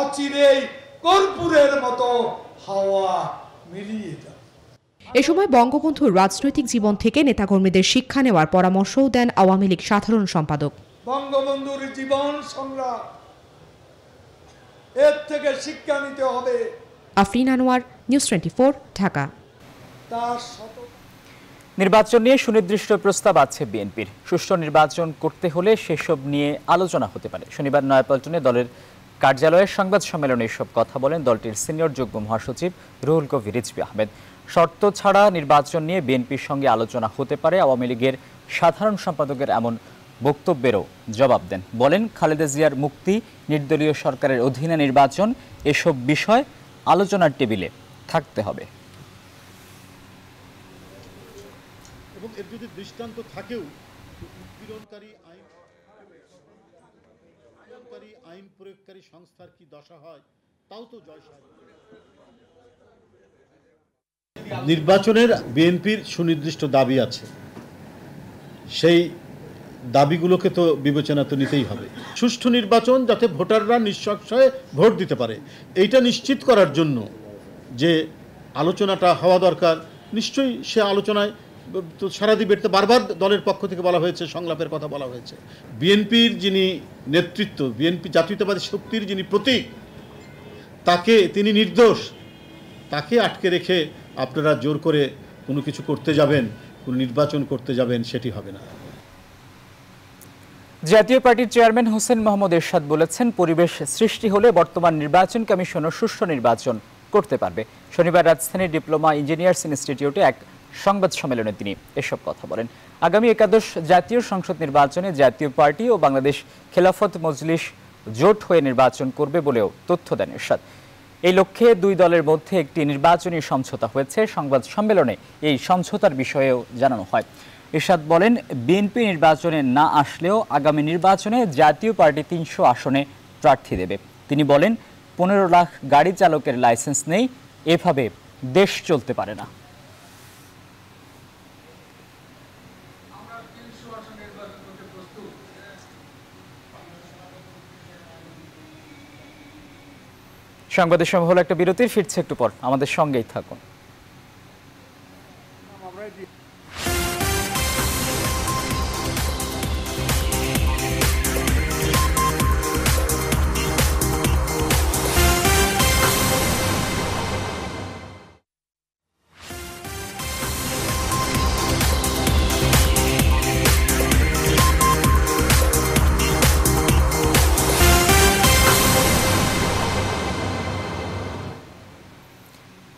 অচিরেই কর্পূরের মতো হাওয়া মিলিয়ে যায় এ সময় বঙ্গবন্ধুর রাজনৈতিক জীবন থেকে নেতাকর্মীদের শিক্ষা নেওয়ার পরামর্শও দেন আওয়ামী লীগ সাধারণ সম্পাদক বঙ্গবন্ধুর জীবন সংগ্রাম এর থেকে শিক্ষা নিতে হবে আফরিন আনোয়ার নিউজ টোয়েন্টি ঢাকা নির্বাচন নিয়ে সুনির্দিষ্ট প্রস্তাব আছে বিএনপির সুষ্ঠু নির্বাচন করতে হলে সেসব নিয়ে আলোচনা হতে পারে শনিবার নয়াপল্টনে দলের কার্যালয়ের সংবাদ সম্মেলনে এসব কথা বলেন দলটির সিনিয়র যোগ্য মহাসচিব রুহুল কবির রিজবি আহমেদ শর্ত ছাড়া নির্বাচন নিয়ে বিএনপির সঙ্গে আলোচনা হতে পারে আওয়ামী লীগের সাধারণ সম্পাদকের এমন বক্তব্যেরও জবাব দেন বলেন খালেদা জিয়ার মুক্তি নির্দলীয় সরকারের অধীনে নির্বাচন এসব বিষয় আলোচনার টেবিলে থাকতে হবে নির্বাচনের বিএনপির সুনির্দিষ্ট দাবি আছে সেই দাবিগুলোকে তো বিবেচনা তো নিতেই হবে সুষ্ঠু নির্বাচন যাতে ভোটাররা নিঃসংশয়ে ভোট দিতে পারে এইটা নিশ্চিত করার জন্য যে আলোচনাটা হওয়া দরকার নিশ্চয়ই সে আলোচনায় তো সারা তো বারবার দলের পক্ষ থেকে বলা হয়েছে সংলাপের কথা বলা হয়েছে বিএনপির যিনি নেতৃত্ব বিএনপি জাতীয়তাবাদী শক্তির যিনি প্রতীক তাকে তিনি নির্দোষ তাকে আটকে রেখে আপনারা জোর করে কোনো কিছু করতে যাবেন কোনো নির্বাচন করতে যাবেন সেটি হবে না জাতীয় পার্টির চেয়ারম্যান হোসেন মোহাম্মদ এরশাদ বলেছেন পরিবেশ সৃষ্টি হলে বর্তমান নির্বাচন কমিশনও সুষ্ঠু নির্বাচন করতে পারবে শনিবার রাজধানীর ডিপ্লোমা ইঞ্জিনিয়ার্স ইনস্টিটিউটে এক সংবাদ সম্মেলনে তিনি এসব কথা বলেন আগামী একাদশ জাতীয় সংসদ নির্বাচনে জাতীয় পার্টি ও বাংলাদেশ খেলাফত মজলিস জোট হয়ে নির্বাচন করবে বলেও তথ্য দেন এরশাদ এই লক্ষ্যে দুই দলের মধ্যে একটি নির্বাচনী সমঝোতা হয়েছে সংবাদ সম্মেলনে এই সমঝোতার বিষয়েও জানানো হয় এরশাদ বলেন বিএনপি নির্বাচনে না আসলেও আগামী নির্বাচনে জাতীয় পার্টি তিনশো আসনে প্রার্থী দেবে তিনি বলেন পনেরো লাখ গাড়ি চালকের লাইসেন্স নেই এভাবে দেশ চলতে পারে না সংবাদের সময় হলো একটা বিরতির ফিরছে একটু পর আমাদের সঙ্গেই থাকুন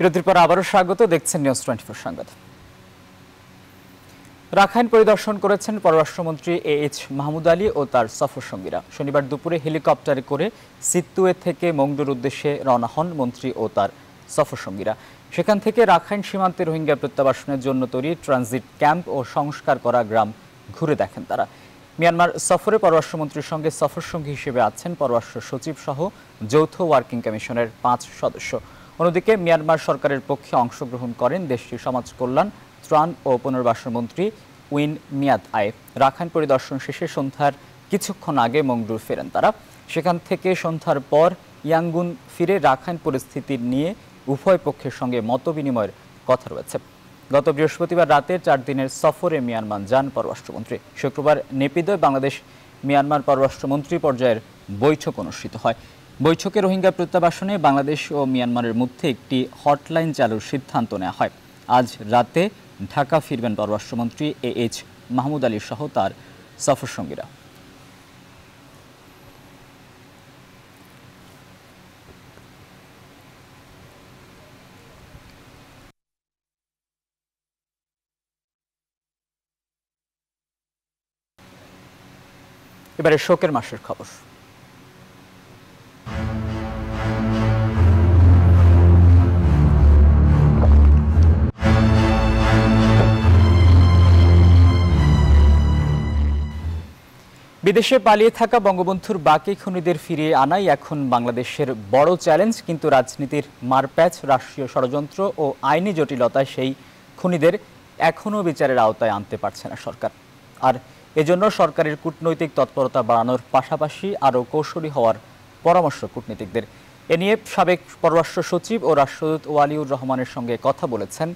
বিরতির পর আবারও স্বাগত দেখছেন নিউজ টোয়েন্টি ফোর সংবাদ রাখাইন পরিদর্শন করেছেন পররাষ্ট্রমন্ত্রী এ এইচ মাহমুদ আলী ও তার সফর সঙ্গীরা শনিবার দুপুরে হেলিকপ্টারে করে সিত্তুয়ে থেকে মংডুর উদ্দেশ্যে রওনা হন মন্ত্রী ও তার সফর সঙ্গীরা সেখান থেকে রাখাইন সীমান্তে রোহিঙ্গা প্রত্যাবাসনের জন্য তৈরি ট্রানজিট ক্যাম্প ও সংস্কার করা গ্রাম ঘুরে দেখেন তারা মিয়ানমার সফরে পররাষ্ট্রমন্ত্রীর সঙ্গে সফর সঙ্গী হিসেবে আছেন পররাষ্ট্র সচিব সহ যৌথ ওয়ার্কিং কমিশনের পাঁচ সদস্য অন্যদিকে মিয়ানমার সরকারের পক্ষে অংশগ্রহণ করেন দেশটির সমাজ কল্যাণ ত্রাণ ও পুনর্বাসন মন্ত্রী উইন মিয়াদ আয়ে রাখাইন পরিদর্শন শেষে সন্ধ্যার কিছুক্ষণ আগে মঙ্গলুর ফেরেন তারা সেখান থেকে সন্ধ্যার পর ইয়াঙ্গুন ফিরে রাখাইন পরিস্থিতি নিয়ে উভয় পক্ষের সঙ্গে মতবিনিময়ের কথা রয়েছে গত বৃহস্পতিবার রাতে চার দিনের সফরে মিয়ানমার যান পররাষ্ট্রমন্ত্রী শুক্রবার নেপিদয় বাংলাদেশ মিয়ানমার পররাষ্ট্রমন্ত্রী পর্যায়ের বৈঠক অনুষ্ঠিত হয় বৈঠকে রোহিঙ্গা প্রত্যাবাসনে বাংলাদেশ ও মিয়ানমারের মধ্যে একটি হটলাইন চালুর সিদ্ধান্ত নেওয়া হয় আজ রাতে ঢাকা ফিরবেন পররাষ্ট্রমন্ত্রী এ এইচ মাহমুদ আলী সহ তার সফরসঙ্গীরা এবারে শোকের মাসের খবর বিদেশে পালিয়ে থাকা বঙ্গবন্ধুর বাকি খুনিদের ফিরিয়ে আনাই এখন বাংলাদেশের বড় চ্যালেঞ্জ কিন্তু রাজনীতির মারপ্যাচ রাষ্ট্রীয় ষড়যন্ত্র ও আইনি জটিলতায় সেই খুনিদের এখনও বিচারের আওতায় আনতে পারছে না সরকার আর এজন্য সরকারের কূটনৈতিক তৎপরতা বাড়ানোর পাশাপাশি আরও কৌশলী হওয়ার পরামর্শ কূটনীতিকদের এ নিয়ে সাবেক পররাষ্ট্র সচিব ও রাষ্ট্রদূত ওয়ালিউর রহমানের সঙ্গে কথা বলেছেন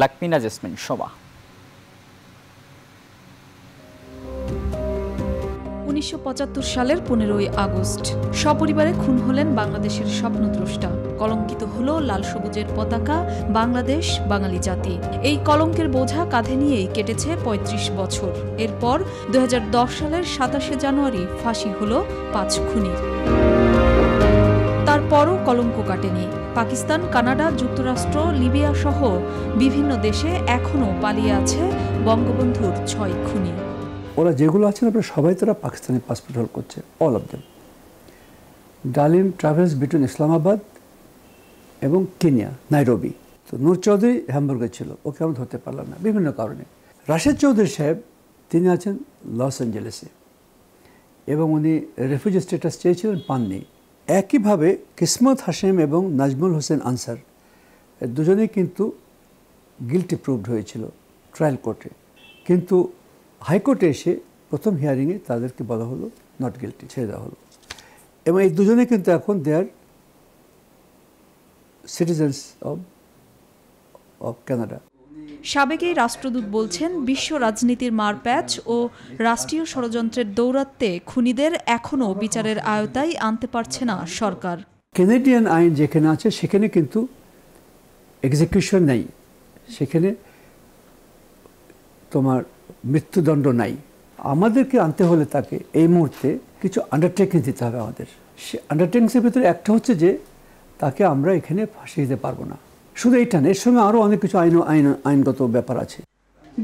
লাকমিনা জেসমিন সোমা উনিশশো সালের পনেরোই আগস্ট সপরিবারে খুন হলেন বাংলাদেশের স্বপ্নদ্রষ্টা কলঙ্কিত হল লাল সবুজের পতাকা বাংলাদেশ বাঙালি জাতি এই কলঙ্কের বোঝা কাঁধে নিয়েই কেটেছে ৩৫ বছর এরপর দু সালের সাতাশে জানুয়ারি ফাঁসি হল পাঁচ খুনির তারপরও কলঙ্ক কাটেনি পাকিস্তান কানাডা যুক্তরাষ্ট্র লিবিয়া সহ বিভিন্ন দেশে এখনও পালিয়ে আছে বঙ্গবন্ধুর ছয় খুনি ওরা যেগুলো আছেন আপনার সবাই তারা পাকিস্তানি পাসপোর্ট হোল্ড করছে all of them Dalim travels between Islamabad এবং কেনিয়া নাইরবি তো নূর চৌধুরী হ্যামবার্গে ছিল ওকে আমরা ধরতে পারলাম না বিভিন্ন কারণে রাশেদ চৌধুরী সাহেব তিনি আছেন লস অ্যাঞ্জেলেসে এবং উনি রেফিউজি স্ট্যাটাস চেয়েছিলেন পাননি একইভাবে কিসমত হাসেম এবং নাজমুল হোসেন আনসার দুজনেই কিন্তু গিলটি প্রুভড হয়েছিল ট্রায়াল কোর্টে কিন্তু হাইকোর্টে এসে প্রথম হিয়ারিংয়ে তাদেরকে বলা হলো নট গিলটি ছেড়ে দেওয়া হলো এবং এই দুজনে কিন্তু এখন they are citizens of of Canada সাবেক রাষ্ট্রদূত বলছেন বিশ্ব রাজনীতির মারপ্যাচ ও রাষ্ট্রীয় ষড়যন্ত্রের দৌরাত্মে খুনিদের এখনও বিচারের আয়তায় আনতে পারছে না সরকার কেনেডিয়ান আইন যেখানে আছে সেখানে কিন্তু এক্সিকিউশন নেই সেখানে তোমার মৃত্যুদণ্ড নাই আমাদেরকে আনতে হলে তাকে এই মুহূর্তে কিছু আন্ডারটেকিং দিতে হবে আমাদের সে আন্ডারটেকিংসের ভিতরে একটা হচ্ছে যে তাকে আমরা এখানে ফাঁসি দিতে পারবো না শুধু এইটা না এর সঙ্গে আরও অনেক কিছু আইন আইন আইনগত ব্যাপার আছে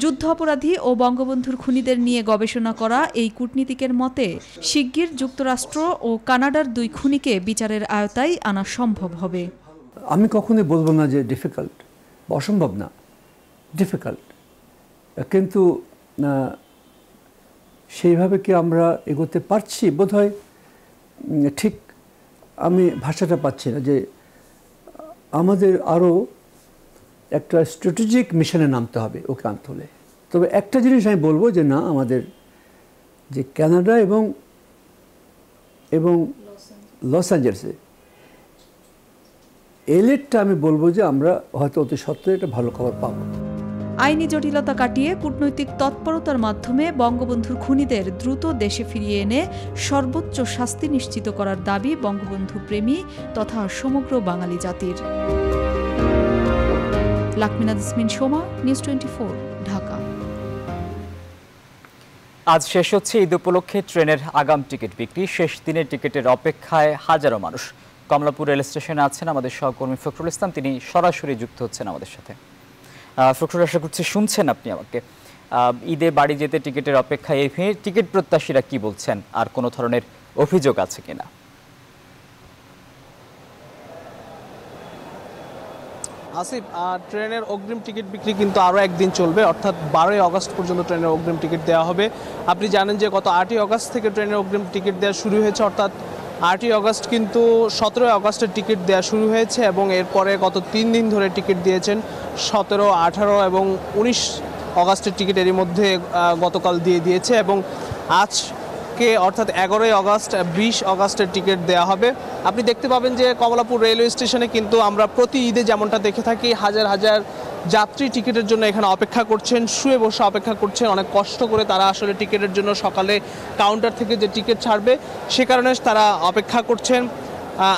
যুদ্ধ অপরাধী ও বঙ্গবন্ধুর খুনিদের নিয়ে গবেষণা করা এই কূটনীতিকের মতে শিগগির যুক্তরাষ্ট্র ও কানাডার দুই খুনিকে বিচারের আয়তায় আনা সম্ভব হবে আমি কখনোই বলবো না যে ডিফিকাল্ট অসম্ভব না ডিফিকাল্ট কিন্তু সেইভাবে কি আমরা এগোতে পারছি হয় ঠিক আমি ভাষাটা পাচ্ছি না যে আমাদের আরও একটা স্ট্র্যাটেজিক মিশনে নামতে হবে ওকে আনতে হলে তবে একটা জিনিস আমি বলবো যে না আমাদের যে ক্যানাডা এবং এবং লস অ্যাঞ্জেলেসে এলেটটা আমি বলবো যে আমরা হয়তো অতি সত্ত্বে একটা ভালো খবর পাবো আইনি জটিলতা কাটিয়ে কূটনৈতিক তৎপরতার মাধ্যমে বঙ্গবন্ধুর খুনিদের দ্রুত দেশে ফিরিয়ে এনে সর্বোচ্চ শাস্তি নিশ্চিত করার দাবি বঙ্গবন্ধু প্রেমী তথা সমগ্র বাঙালি জাতির আজ শেষ হচ্ছে ঈদ উপলক্ষে ট্রেনের আগাম টিকিট বিক্রি শেষ দিনের টিকিটের অপেক্ষায় হাজারো মানুষ কমলাপুর রেল স্টেশনে আছেন আমাদের সহকর্মী ফখরুল ইসলাম তিনি সরাসরি যুক্ত হচ্ছেন আমাদের সাথে ফখরুল আশা করছি শুনছেন আপনি আমাকে ঈদে বাড়ি যেতে টিকিটের অপেক্ষায় এই ভিড় টিকিট প্রত্যাশীরা কি বলছেন আর কোনো ধরনের অভিযোগ আছে কিনা আসিফ ট্রেনের অগ্রিম টিকিট বিক্রি কিন্তু আরও একদিন চলবে অর্থাৎ বারোই অগস্ট পর্যন্ত ট্রেনের অগ্রিম টিকিট দেওয়া হবে আপনি জানেন যে গত আটই অগস্ট থেকে ট্রেনের অগ্রিম টিকিট দেওয়া শুরু হয়েছে অর্থাৎ আটই অগস্ট কিন্তু সতেরোই অগস্টের টিকিট দেওয়া শুরু হয়েছে এবং এরপরে গত তিন দিন ধরে টিকিট দিয়েছেন সতেরো আঠারো এবং উনিশ অগাস্টের টিকিট এরই মধ্যে গতকাল দিয়ে দিয়েছে এবং আজ আজকে অর্থাৎ এগারোই অগস্ট বিশ অগস্টের টিকিট দেওয়া হবে আপনি দেখতে পাবেন যে কমলাপুর রেলওয়ে স্টেশনে কিন্তু আমরা প্রতি ঈদে যেমনটা দেখে থাকি হাজার হাজার যাত্রী টিকিটের জন্য এখানে অপেক্ষা করছেন শুয়ে বসে অপেক্ষা করছেন অনেক কষ্ট করে তারা আসলে টিকিটের জন্য সকালে কাউন্টার থেকে যে টিকিট ছাড়বে সে কারণে তারা অপেক্ষা করছেন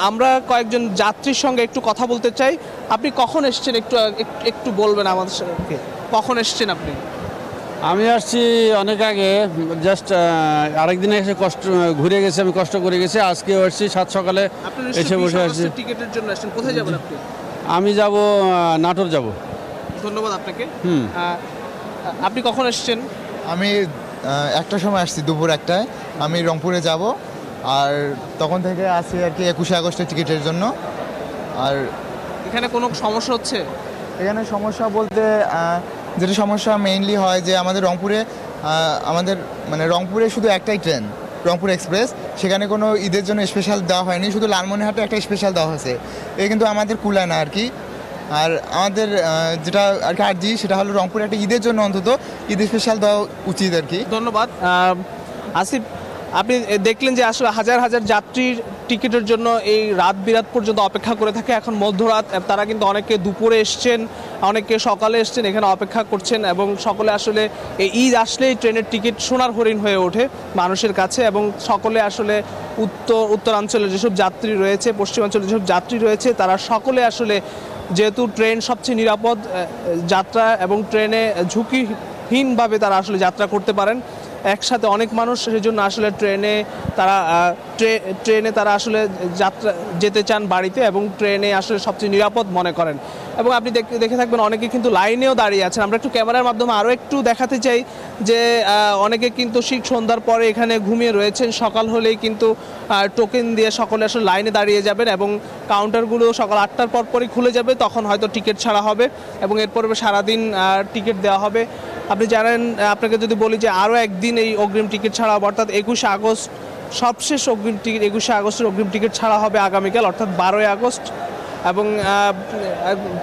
আমরা কয়েকজন যাত্রীর সঙ্গে একটু কথা বলতে চাই আপনি কখন এসছেন একটু একটু বলবেন আমাদের সঙ্গে কখন এসছেন আপনি আমি আসছি অনেক আগে জাস্ট আরেক দিনে এসে কষ্ট ঘুরে গেছি আমি কষ্ট করে গেছি আজকেও আসছি সাত সকালে এসে বসে আসছি টিকিটের জন্য আসছেন কোথায় আপনি আমি যাব নাটোর যাব ধন্যবাদ আপনাকে হুম আপনি কখন আসছেন আমি একটা সময় আসছি দুপুর একটায় আমি রংপুরে যাব আর তখন থেকে আসি আর কি একুশে আগস্টের টিকিটের জন্য আর এখানে কোনো সমস্যা হচ্ছে এখানে সমস্যা বলতে যেটা সমস্যা মেইনলি হয় যে আমাদের রংপুরে আমাদের মানে রংপুরে শুধু একটাই ট্রেন রংপুর এক্সপ্রেস সেখানে কোনো ঈদের জন্য স্পেশাল দেওয়া হয়নি শুধু লালমনিহাটে একটা স্পেশাল দেওয়া হয়েছে এ কিন্তু আমাদের কুলায় না আর কি আর আমাদের যেটা আর কি আর্জি সেটা হলো রংপুরে একটা ঈদের জন্য অন্তত ঈদ স্পেশাল দেওয়া উচিত আর কি ধন্যবাদ আসিফ আপনি দেখলেন যে আসলে হাজার হাজার যাত্রীর টিকিটের জন্য এই রাত বিরাত পর্যন্ত অপেক্ষা করে থাকে এখন মধ্যরাত তারা কিন্তু অনেকে দুপুরে এসছেন অনেকে সকালে এসছেন এখানে অপেক্ষা করছেন এবং সকলে আসলে এই ঈদ আসলেই ট্রেনের টিকিট সোনার হরিণ হয়ে ওঠে মানুষের কাছে এবং সকলে আসলে উত্তর উত্তরাঞ্চলের যেসব যাত্রী রয়েছে পশ্চিমাঞ্চলের যেসব যাত্রী রয়েছে তারা সকলে আসলে যেহেতু ট্রেন সবচেয়ে নিরাপদ যাত্রা এবং ট্রেনে ঝুঁকিহীনভাবে তারা আসলে যাত্রা করতে পারেন একসাথে অনেক মানুষ সেজন্য আসলে ট্রেনে তারা ট্রেনে তারা আসলে যাত্রা যেতে চান বাড়িতে এবং ট্রেনে আসলে সবচেয়ে নিরাপদ মনে করেন এবং আপনি দেখে থাকবেন অনেকে কিন্তু লাইনেও দাঁড়িয়ে আছেন আমরা একটু ক্যামেরার মাধ্যমে আরও একটু দেখাতে চাই যে অনেকে কিন্তু শীত সন্ধ্যার পরে এখানে ঘুমিয়ে রয়েছেন সকাল হলেই কিন্তু টোকেন দিয়ে সকলে আসলে লাইনে দাঁড়িয়ে যাবেন এবং কাউন্টারগুলো সকাল আটটার পর পরই খুলে যাবে তখন হয়তো টিকিট ছাড়া হবে এবং এরপরে সারাদিন টিকিট দেওয়া হবে আপনি জানেন আপনাকে যদি বলি যে আরও একদিন এই অগ্রিম টিকিট ছাড়া হবে অর্থাৎ একুশে আগস্ট সবশেষ অগ্রিম টিকিট একুশে আগস্টের অগ্রিম টিকিট ছাড়া হবে আগামীকাল অর্থাৎ বারোই আগস্ট এবং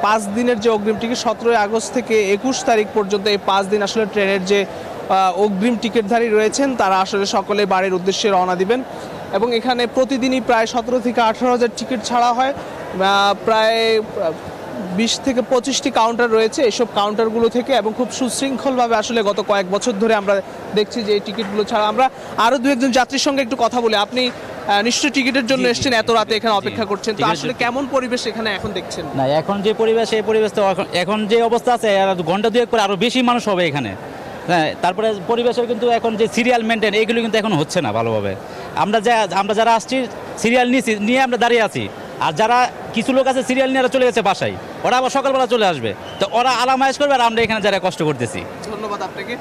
পাঁচ দিনের যে অগ্রিম টিকিট সতেরোই আগস্ট থেকে একুশ তারিখ পর্যন্ত এই পাঁচ দিন আসলে ট্রেনের যে অগ্রিম টিকিটধারী রয়েছেন তারা আসলে সকলে বাড়ির উদ্দেশ্যে রওনা দিবেন এবং এখানে প্রতিদিনই প্রায় সতেরো থেকে আঠারো হাজার টিকিট ছাড়া হয় প্রায় বিশ থেকে পঁচিশটি কাউন্টার রয়েছে এসব কাউন্টারগুলো থেকে এবং খুব সুশৃঙ্খলভাবে আসলে গত কয়েক বছর ধরে আমরা দেখছি যে এই টিকিটগুলো ছাড়া আমরা আরও দু একজন যাত্রীর সঙ্গে একটু কথা বলি আপনি নিশ্চয়ই টিকিটের জন্য এসেছেন এত রাতে এখানে অপেক্ষা করছেন তো আসলে কেমন পরিবেশ এখানে এখন দেখছেন না এখন যে পরিবেশ এই পরিবেশ তো এখন যে অবস্থা আছে ঘন্টা দুয়েক পরে আরও বেশি মানুষ হবে এখানে হ্যাঁ তারপরে পরিবেশের কিন্তু এখন যে সিরিয়াল মেনটেন এইগুলো কিন্তু এখন হচ্ছে না ভালোভাবে আমরা যা আমরা যারা আসছি সিরিয়াল নিয়েছি নিয়ে আমরা দাঁড়িয়ে আছি আর যারা কিছু লোক আছে সিরিয়াল নিয়ে চলে গেছে বাসায় ওরা আবার সকালবেলা চলে আসবে তো ওরা আলামাইজ করবে আর আমরা এখানে যারা কষ্ট করতেছি ধন্যবাদ আপনাকে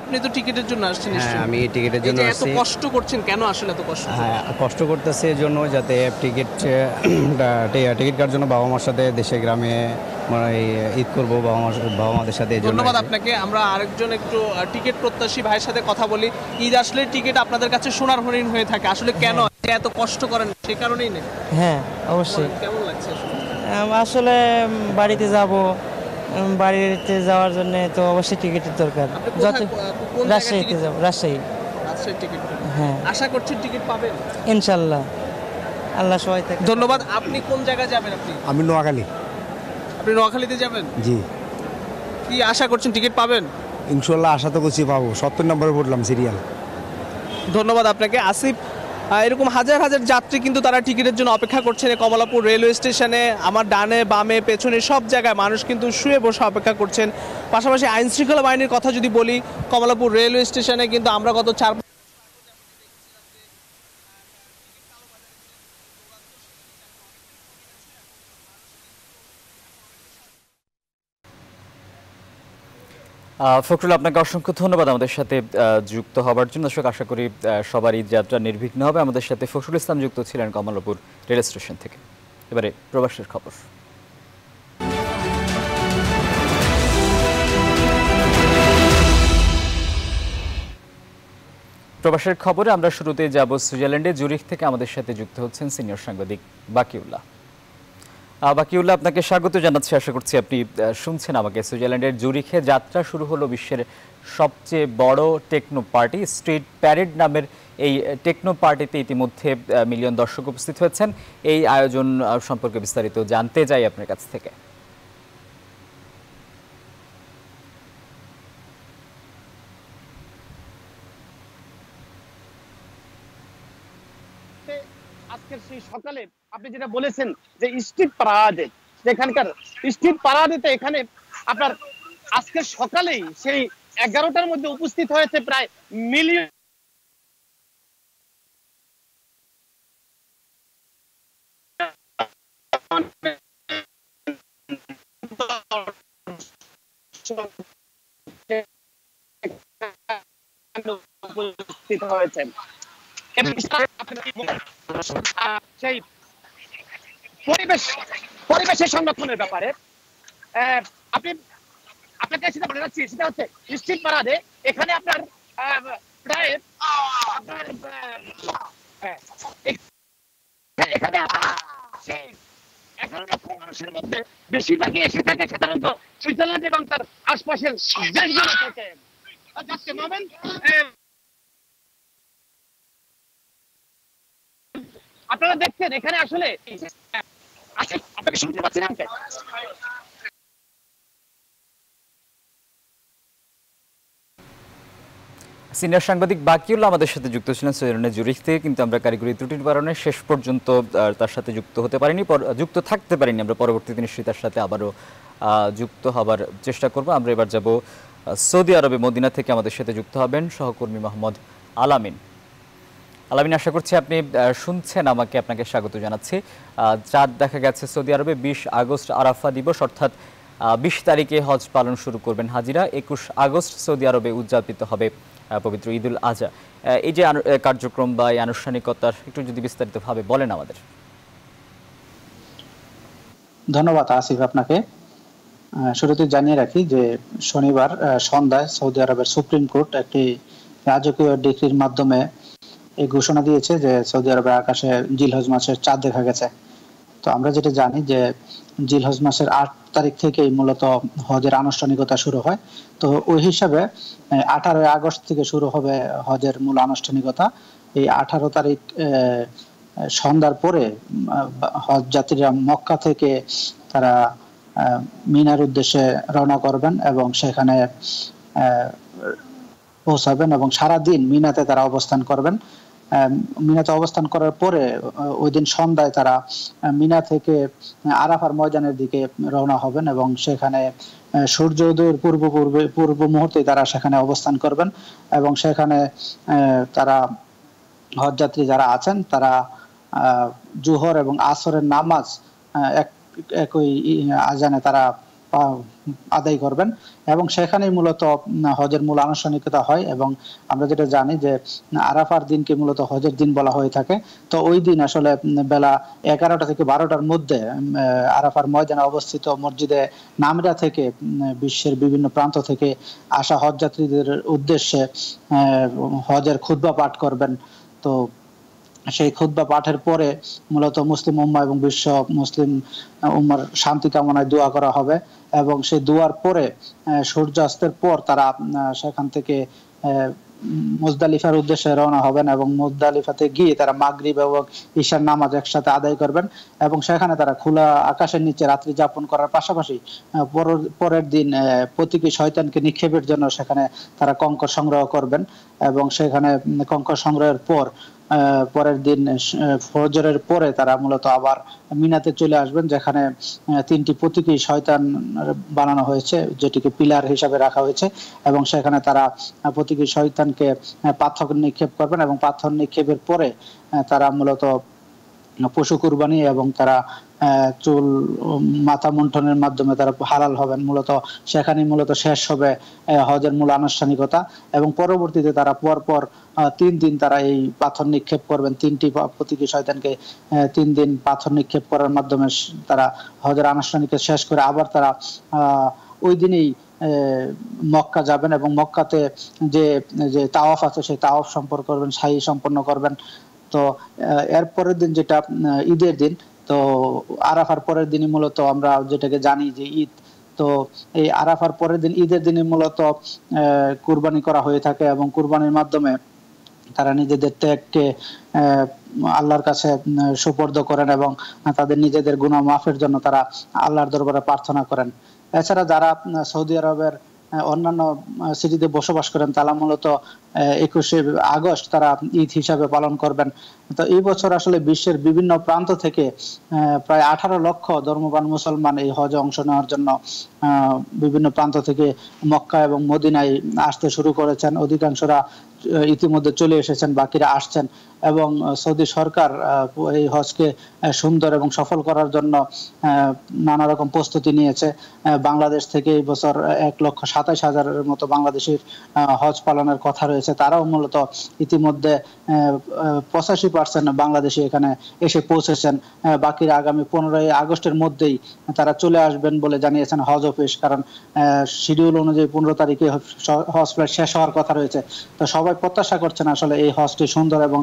আপনি তো টিকিটের জন্য আসছেন হ্যাঁ আমি টিকিটের জন্য এত কষ্ট করছেন কেন আসলে এত কষ্ট হ্যাঁ কষ্ট করতেছে এর জন্য যাতে টিকিট টিকিট কাটার জন্য বাবা মার সাথে দেশে গ্রামে ঈদ করবো বাবা মার বাবা মাদের সাথে ধন্যবাদ আপনাকে আমরা আরেকজন একটু টিকিট প্রত্যাশী ভাইয়ের সাথে কথা বলি ঈদ আসলে টিকিট আপনাদের কাছে সোনার হরিণ হয়ে থাকে আসলে কেন হ্যাঁ। এত কষ্ট করেন সে কারণেই না হ্যাঁ অবশ্যই কেমন লাগছে আসলে বাড়িতে যাব বাড়িতে যাওয়ার জন্য তো অবশ্যই টিকিটের দরকার যত রাজশাহীতে যাব রাজশাহী হ্যাঁ আশা করছি টিকিট পাবেন ইনশাল্লাহ আল্লাহ সবাই থাকে ধন্যবাদ আপনি কোন জায়গায় যাবেন আপনি আমি নোয়াখালী আপনি নোয়াখালীতে যাবেন জি কি আশা করছেন টিকিট পাবেন ইনশাল্লাহ আশা তো করছি পাবো সত্তর নম্বরে পড়লাম সিরিয়াল ধন্যবাদ আপনাকে আসিফ এরকম হাজার হাজার যাত্রী কিন্তু তারা টিকিটের জন্য অপেক্ষা করছেন কমলাপুর রেলওয়ে স্টেশনে আমার ডানে বামে পেছনে সব জায়গায় মানুষ কিন্তু শুয়ে বসে অপেক্ষা করছেন পাশাপাশি আইনশৃঙ্খলা বাহিনীর কথা যদি বলি কমলাপুর রেলওয়ে স্টেশনে কিন্তু আমরা গত চার ফখরুল আপনাকে অসংখ্য ধন্যবাদ আমাদের সাথে যুক্ত হবার জন্য দর্শক আশা করি সবার ঈদ যাত্রা নির্বিঘ্ন হবে আমাদের সাথে ফখরুল ইসলাম যুক্ত ছিলেন কমলাপুর রেল স্টেশন থেকে এবারে প্রবাসের খবর প্রবাসের খবরে আমরা শুরুতে যাব সুইজারল্যান্ডে জুরিখ থেকে আমাদের সাথে যুক্ত হচ্ছেন সিনিয়র সাংবাদিক বাকিউল্লাহ বাকিউল্লাহ আপনাকে স্বাগত জানাচ্ছি আশা করছি আপনি শুনছেন আমাকে সুইজারল্যান্ডের জুরিখে যাত্রা শুরু হলো বিশ্বের সবচেয়ে বড় টেকনো পার্টি স্ট্রিট প্যারেড নামের এই টেকনো পার্টিতে ইতিমধ্যে মিলিয়ন দর্শক উপস্থিত হয়েছেন এই আয়োজন সম্পর্কে বিস্তারিত জানতে চাই আপনার কাছ থেকে আজকের সেই সকালে আপনি যেটা বলেছেন যে স্ট্রিট পারাদে এখানকার স্ট্রিট পারাদেতে এখানে আপনার আজকে সকালেই সেই এগারোটার মধ্যে উপস্থিত হয়েছে প্রায় মিলিয়ন উপস্থিত হয়েছেন সেই পরিবেশ পরিবেশের সংরক্ষণের ব্যাপারে আপনি আপনাকে সেটা বলে যাচ্ছি সেটা হচ্ছে পাড়াতে এখানে আপনার আপনার এখানে মানুষের মধ্যে বেশিরভাগই এসে থাকে সাধারণত সুইজারল্যান্ড এবং তার আশপাশের দেশগুলো থেকে আচ্ছা, আপনারা দেখছেন এখানে আসলে আপনাকে শুনতে পাচ্ছি না সিনিয়র সাংবাদিক বাকিউল্লাহ আমাদের সাথে যুক্ত ছিলেন সুইজারল্যান্ডের জুরিখ থেকে কিন্তু আমরা কারিগরি ত্রুটির কারণে শেষ পর্যন্ত তার সাথে যুক্ত হতে পারিনি যুক্ত থাকতে পারিনি আমরা পরবর্তীতে নিশ্চয়ই তার সাথে আবারও যুক্ত হবার চেষ্টা করব আমরা এবার যাব সৌদি আরবে মদিনা থেকে আমাদের সাথে যুক্ত হবেন সহকর্মী মোহাম্মদ আলামিন আলামিন আশা করছি আপনি শুনছেন আমাকে আপনাকে স্বাগত জানাচ্ছি চাঁদ দেখা গেছে সৌদি আরবে বিশ আগস্ট আরাফা দিবস অর্থাৎ বিশ তারিখে হজ পালন শুরু করবেন হাজিরা একুশ আগস্ট সৌদি আরবে উদযাপিত হবে পবিত্র ঈদুল আজহা এই যে কার্যক্রম বা এই আনুষ্ঠানিকতার একটু যদি বিস্তারিতভাবে বলেন আমাদের ধন্যবাদ আসিফ আপনাকে শুরুতে জানিয়ে রাখি যে শনিবার সন্ধ্যায় সৌদি আরবের সুপ্রিম কোর্ট একটি রাজকীয় ডিগ্রির মাধ্যমে এই ঘোষণা দিয়েছে যে সৌদি আরবের আকাশে জিলহজ মাসের চাঁদ দেখা গেছে তো আমরা যেটা জানি যে জিলহজ মাসের আট তারিখ থেকে মূলত হজের আনুষ্ঠানিকতা শুরু হয় তো ওই হিসাবে আঠারো আগস্ট থেকে শুরু হবে হজের মূল আনুষ্ঠানিকতা এই আঠারো তারিখ সন্ধ্যার পরে হজ যাত্রীরা মক্কা থেকে তারা মিনার উদ্দেশ্যে রওনা করবেন এবং সেখানে পৌঁছাবেন এবং সারা দিন মিনাতে তারা অবস্থান করবেন মিনাতে অবস্থান করার পরে ওই দিন সন্ধ্যায় তারা মিনা থেকে আরাফার ময়দানের দিকে রওনা হবেন এবং সেখানে সূর্যোদয়ের পূর্ব পূর্বে পূর্ব মুহূর্তে তারা সেখানে অবস্থান করবেন এবং সেখানে তারা হজযাত্রী যারা আছেন তারা জোহর এবং আসরের নামাজ একই আজানে তারা আদায় করবেন এবং সেখানেই মূলত হজের মূল আনুষ্ঠানিকতা হয় এবং আমরা যেটা জানি যে আরাফার দিনকে মূলত হজের দিন বলা হয়ে থাকে তো ওই দিন আসলে বেলা এগারোটা থেকে বারোটার মধ্যে আরাফার ময়দানে অবস্থিত মসজিদে নামরা থেকে বিশ্বের বিভিন্ন প্রান্ত থেকে আসা হজ যাত্রীদের উদ্দেশ্যে হজের ক্ষুদ্বা পাঠ করবেন তো সেই খুদ্া পাঠের পরে মূলত মুসলিম উম্মা এবং বিশ্ব মুসলিম উম্মার শান্তি কামনায় দোয়া করা হবে এবং সেই দোয়ার পরে সূর্যাস্তের পর তারা সেখান থেকে মুজদালিফার উদ্দেশ্যে রওনা হবেন এবং মুজদালিফাতে গিয়ে তারা এবং ঈশার নামাজ একসাথে আদায় করবেন এবং সেখানে তারা খোলা আকাশের নিচে রাত্রি যাপন করার পাশাপাশি পরের দিন প্রতীকী শয়তানকে নিক্ষেপের জন্য সেখানে তারা কঙ্কর সংগ্রহ করবেন এবং সেখানে কঙ্কর সংগ্রহের পর পরের দিন ফজরের পরে তারা মূলত আবার মিনাতে চলে আসবেন যেখানে তিনটি প্রতীকী শয়তান বানানো হয়েছে যেটিকে পিলার হিসাবে রাখা হয়েছে এবং সেখানে তারা প্রতীকী শয়তানকে পাথর নিক্ষেপ করবেন এবং পাথর নিক্ষেপের পরে তারা মূলত পশু কুরবানি এবং তারা চুল মাথা মুন্ঠনের মাধ্যমে তারা হালাল হবেন মূলত সেখানে মূলত শেষ হবে হজের মূল আনুষ্ঠানিকতা এবং পরবর্তীতে তারা পরপর তিন দিন তারা এই পাথর নিক্ষেপ করবেন তিনটি প্রতীকী শয়তানকে তিন দিন পাথর নিক্ষেপ করার মাধ্যমে তারা হজের আনুষ্ঠানিক শেষ করে আবার তারা ওই দিনেই মক্কা যাবেন এবং মক্কাতে যে যে তাওয়াফ আছে সেই তাওয়াফ সম্পর্ক করবেন সাই সম্পন্ন করবেন তো এর পরের দিন যেটা ঈদের দিন তো আরাফার পরের দিনই মূলত আমরা যেটাকে জানি যে ঈদ তো এই আরাফার পরের দিন ঈদের দিনে মূলত কুরবানি করা হয়ে থাকে এবং কুরবানির মাধ্যমে তারা নিজেদের ত্যাগকে আল্লাহর কাছে সুপর্দ করেন এবং তাদের নিজেদের গুণা মাফের জন্য তারা আল্লাহর দরবারে প্রার্থনা করেন এছাড়া যারা সৌদি আরবের অন্যান্য সিটিতে বসবাস করেন তারা মূলত একুশে আগস্ট তারা ঈদ হিসাবে পালন করবেন তো এই বছর আসলে বিশ্বের বিভিন্ন প্রান্ত থেকে প্রায় আঠারো লক্ষ ধর্মবান মুসলমান এই হজে অংশ নেওয়ার জন্য বিভিন্ন প্রান্ত থেকে মক্কা এবং মদিনায় আসতে শুরু করেছেন অধিকাংশরা ইতিমধ্যে চলে এসেছেন বাকিরা আসছেন এবং সৌদি সরকার এই হজকে সুন্দর এবং সফল করার জন্য নানা রকম প্রস্তুতি নিয়েছে বাংলাদেশ থেকে এই বছর এক লক্ষ সাতাশ হাজারের মতো বাংলাদেশের হজ পালনের কথা রয়েছে তারাও মূলত ইতিমধ্যে পঁচাশি পার্সেন্ট বাংলাদেশি এখানে এসে পৌঁছেছেন বাকিরা আগামী পনেরোই আগস্টের মধ্যেই তারা চলে আসবেন বলে জানিয়েছেন হজ অফিস কারণ শিডিউল অনুযায়ী পনেরো তারিখে হজ ফ্লাইট শেষ হওয়ার কথা রয়েছে তো সবাই প্রত্যাশা করছেন আসলে এই হজটি সুন্দর এবং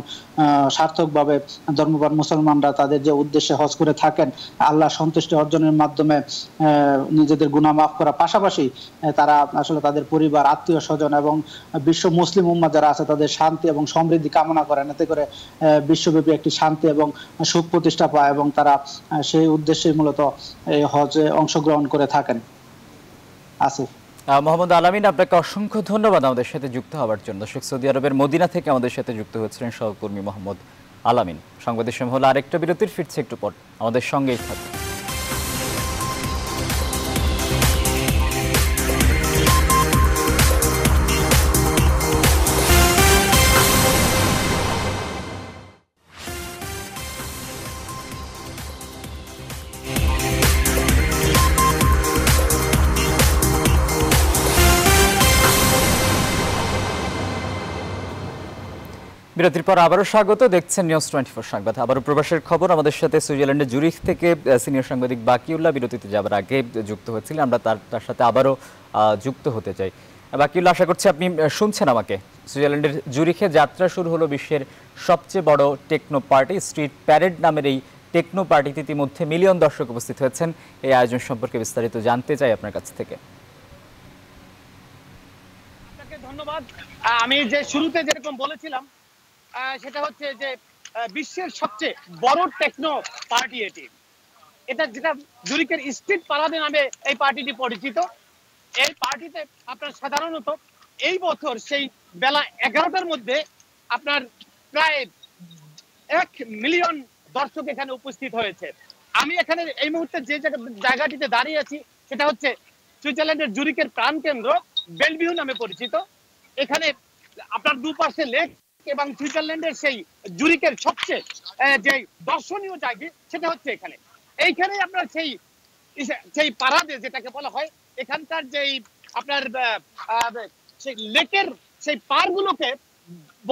সার্থকভাবে ধর্মপ্রাণ মুসলমানরা তাদের যে উদ্দেশ্যে হজ করে থাকেন আল্লাহ সন্তুষ্টি অর্জনের মাধ্যমে নিজেদের গুণা মাফ করার পাশাপাশি তারা আসলে তাদের পরিবার আত্মীয় স্বজন এবং বিশ্ব মুসলিম উম্মা যারা আছে তাদের শান্তি এবং সমৃদ্ধি কামনা করেন এতে করে বিশ্বব্যাপী একটি শান্তি এবং সুখ প্রতিষ্ঠা পায় এবং তারা সেই উদ্দেশ্যে মূলত এই হজে অংশগ্রহণ করে থাকেন আসিফ মোহাম্মদ আলামিন আপনাকে অসংখ্য ধন্যবাদ আমাদের সাথে যুক্ত হওয়ার জন্য শেখ সৌদি আরবের মদিনা থেকে আমাদের সাথে যুক্ত হয়েছিলেন সহকর্মী মোহাম্মদ আলামিন সংবাদের সময় হলো আরেকটা বিরতির ফিরছে একটু পর আমাদের সঙ্গেই থাকবে বিরতির পর আবারও স্বাগত দেখছেন নিউজ টোয়েন্টি ফোর সংবাদ আবারও প্রবাসের খবর আমাদের সাথে সুইজারল্যান্ডের জুরিখ থেকে সিনিয়র সাংবাদিক বাকিউল্লাহ বিরতিতে যাবার আগে যুক্ত হয়েছিল আমরা তার তার সাথে আবারও যুক্ত হতে চাই বাকিউল্লাহ আশা করছি আপনি শুনছেন আমাকে সুইজারল্যান্ডের জুরিখে যাত্রা শুরু হলো বিশ্বের সবচেয়ে বড় টেকনো পার্টি স্ট্রিট প্যারেড নামের এই টেকনো পার্টিতে ইতিমধ্যে মিলিয়ন দর্শক উপস্থিত হয়েছেন এই আয়োজন সম্পর্কে বিস্তারিত জানতে চাই আপনার কাছ থেকে ধন্যবাদ আমি যে শুরুতে যেরকম বলেছিলাম সেটা হচ্ছে যে বিশ্বের সবচেয়ে বড় টেকনো পার্টি এটি এটা যেটা জুরিকের স্ট্রিট পালাদে নামে এই পার্টিটি পরিচিত এই পার্টিতে আপনার সাধারণত এই বছর সেই বেলা এগারোটার মধ্যে আপনার প্রায় এক মিলিয়ন দর্শক এখানে উপস্থিত হয়েছে আমি এখানে এই মুহূর্তে যে জায়গাটিতে দাঁড়িয়ে আছি সেটা হচ্ছে সুইজারল্যান্ডের জুরিকের প্রাণ কেন্দ্র বেলভিউ নামে পরিচিত এখানে আপনার দুপাশে লেক এবং সুইজারল্যান্ডের সেই জুরিকের সবচেয়ে যে দর্শনীয় জায়গা সেটা হচ্ছে এখানে এইখানে আপনার সেই সেই পারাদে যেটাকে বলা হয় এখানকার যেই আপনার সেই লেকের সেই পারগুলোকে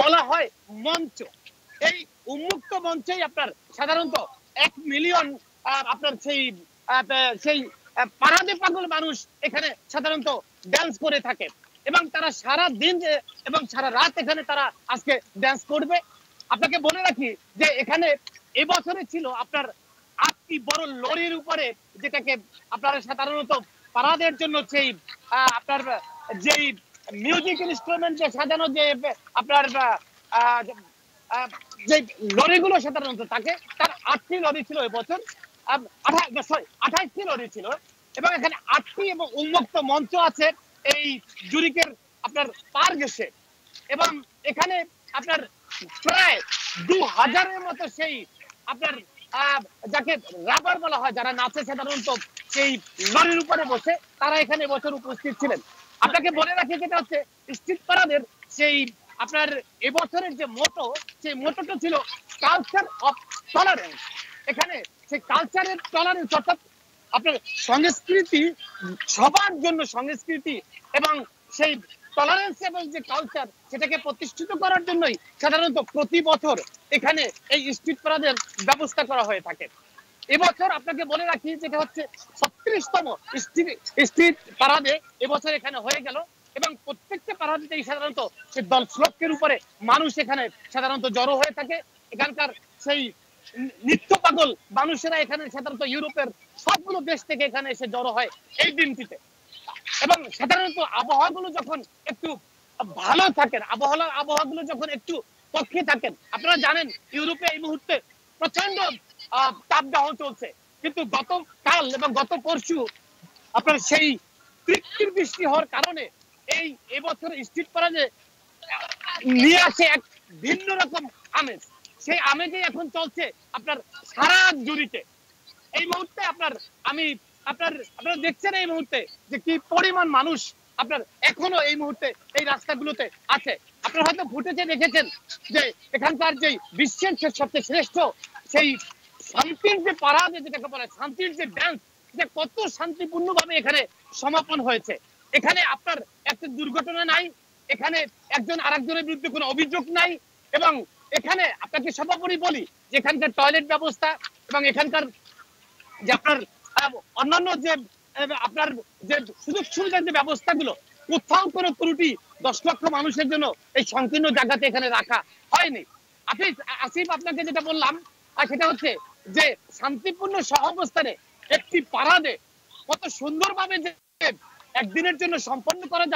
বলা হয় মঞ্চ এই উন্মুক্ত মঞ্চেই আপনার সাধারণত এক মিলিয়ন আপনার সেই সেই পারাদে পাগল মানুষ এখানে সাধারণত ডান্স করে থাকে এবং তারা সারা দিন এবং সারা রাত এখানে তারা আজকে ড্যান্স করবে আপনাকে বলে রাখি যে এখানে এবছরে ছিল আপনার আটটি বড় লরির উপরে যেটাকে আপনারা সাধারণত পারাদের জন্য সেই আপনার যেই মিউজিক ইনস্ট্রুমেন্ট যে সাজানো যে আপনার যে লরিগুলো সাধারণত থাকে তার আটটি লরি ছিল এবছর আঠাশ আঠাশটি লরি ছিল এবং এখানে আটটি এবং উন্মুক্ত মঞ্চ আছে এই জুরিকের আপনার পার গেছে এবং এখানে আপনার প্রায় দু হাজারের মতো সেই আপনার যাকে রাবার বলা হয় যারা নাচে সাধারণত সেই লরির উপরে বসে তারা এখানে বছর উপস্থিত ছিলেন আপনাকে বলে রাখি যেটা হচ্ছে স্ট্রিট পারাদের সেই আপনার এবছরের যে মোটো সেই মোটোটা ছিল কালচার অফ টলারেন্স এখানে সেই কালচারের টলারেন্স অর্থাৎ আপনার সংস্কৃতি সবার জন্য সংস্কৃতি এবং সেই টলারেন্স এবং যে কালচার সেটাকে প্রতিষ্ঠিত করার জন্যই সাধারণত প্রতি বছর এখানে এই স্ট্রিট প্যারাদের ব্যবস্থা করা হয়ে থাকে এবছর আপনাকে বলে রাখি যেটা হচ্ছে ছত্রিশতম স্ট্রিট প্যারাদে এবছর এখানে হয়ে গেল এবং প্রত্যেকটা পারাদিতেই সাধারণত সে দশ লক্ষের উপরে মানুষ এখানে সাধারণত জড়ো হয়ে থাকে এখানকার সেই নিত্য পাগল মানুষেরা এখানে সাধারণত ইউরোপের সবগুলো দেশ থেকে এখানে এসে জড়ো হয় এই দিনটিতে এবং সাধারণত আবহাওয়াগুলো যখন একটু ভালো থাকেন আবহাওয়া আবহাওয়াগুলো যখন একটু পক্ষে থাকেন আপনারা জানেন ইউরোপে এই মুহূর্তে প্রচন্ড তাপদাহ চলছে কিন্তু গত কাল এবং গত পরশু আপনার সেই কৃত্রিম বৃষ্টি হওয়ার কারণে এই এবছর স্ট্রিট পাড়া যে নিয়ে আসে এক ভিন্ন রকম আমেজ সেই আমেজে এখন চলছে আপনার সারা জুড়িতে এই মুহূর্তে আপনার আমি আপনার আপনারা দেখছেন এই মুহূর্তে যে কি পরিমাণ মানুষ আপনার এখনো এই মুহূর্তে এই রাস্তাগুলোতে আছে আপনারা হয়তো ফুটেছে দেখেছেন যে এখানকার যে বিশ্বের সবচেয়ে শ্রেষ্ঠ সেই শান্তির যে পাড়া যেটাকে বলে শান্তির যে ড্যান্স যে কত শান্তিপূর্ণ ভাবে এখানে সমাপন হয়েছে এখানে আপনার একটা দুর্ঘটনা নাই এখানে একজন আরেকজনের বিরুদ্ধে কোনো অভিযোগ নাই এবং এখানে আপনাকে সর্বোপরি বলি যে এখানকার টয়লেট ব্যবস্থা এবং এখানকার যে আপনার অন্যান্য যে আপনার যে সুযোগ সুবিধার যে ব্যবস্থাগুলো কোথাও কোনো ত্রুটি দশ লক্ষ মানুষের জন্য এই সংকীর্ণ জায়গাতে এখানে রাখা হয়নি আপনি আসিফ আপনাকে যেটা বললাম আর সেটা হচ্ছে যে শান্তিপূর্ণ সহ অবস্থানে একটি পাড়াতে কত সুন্দরভাবে যে একদিনের জন্য সম্পন্ন করা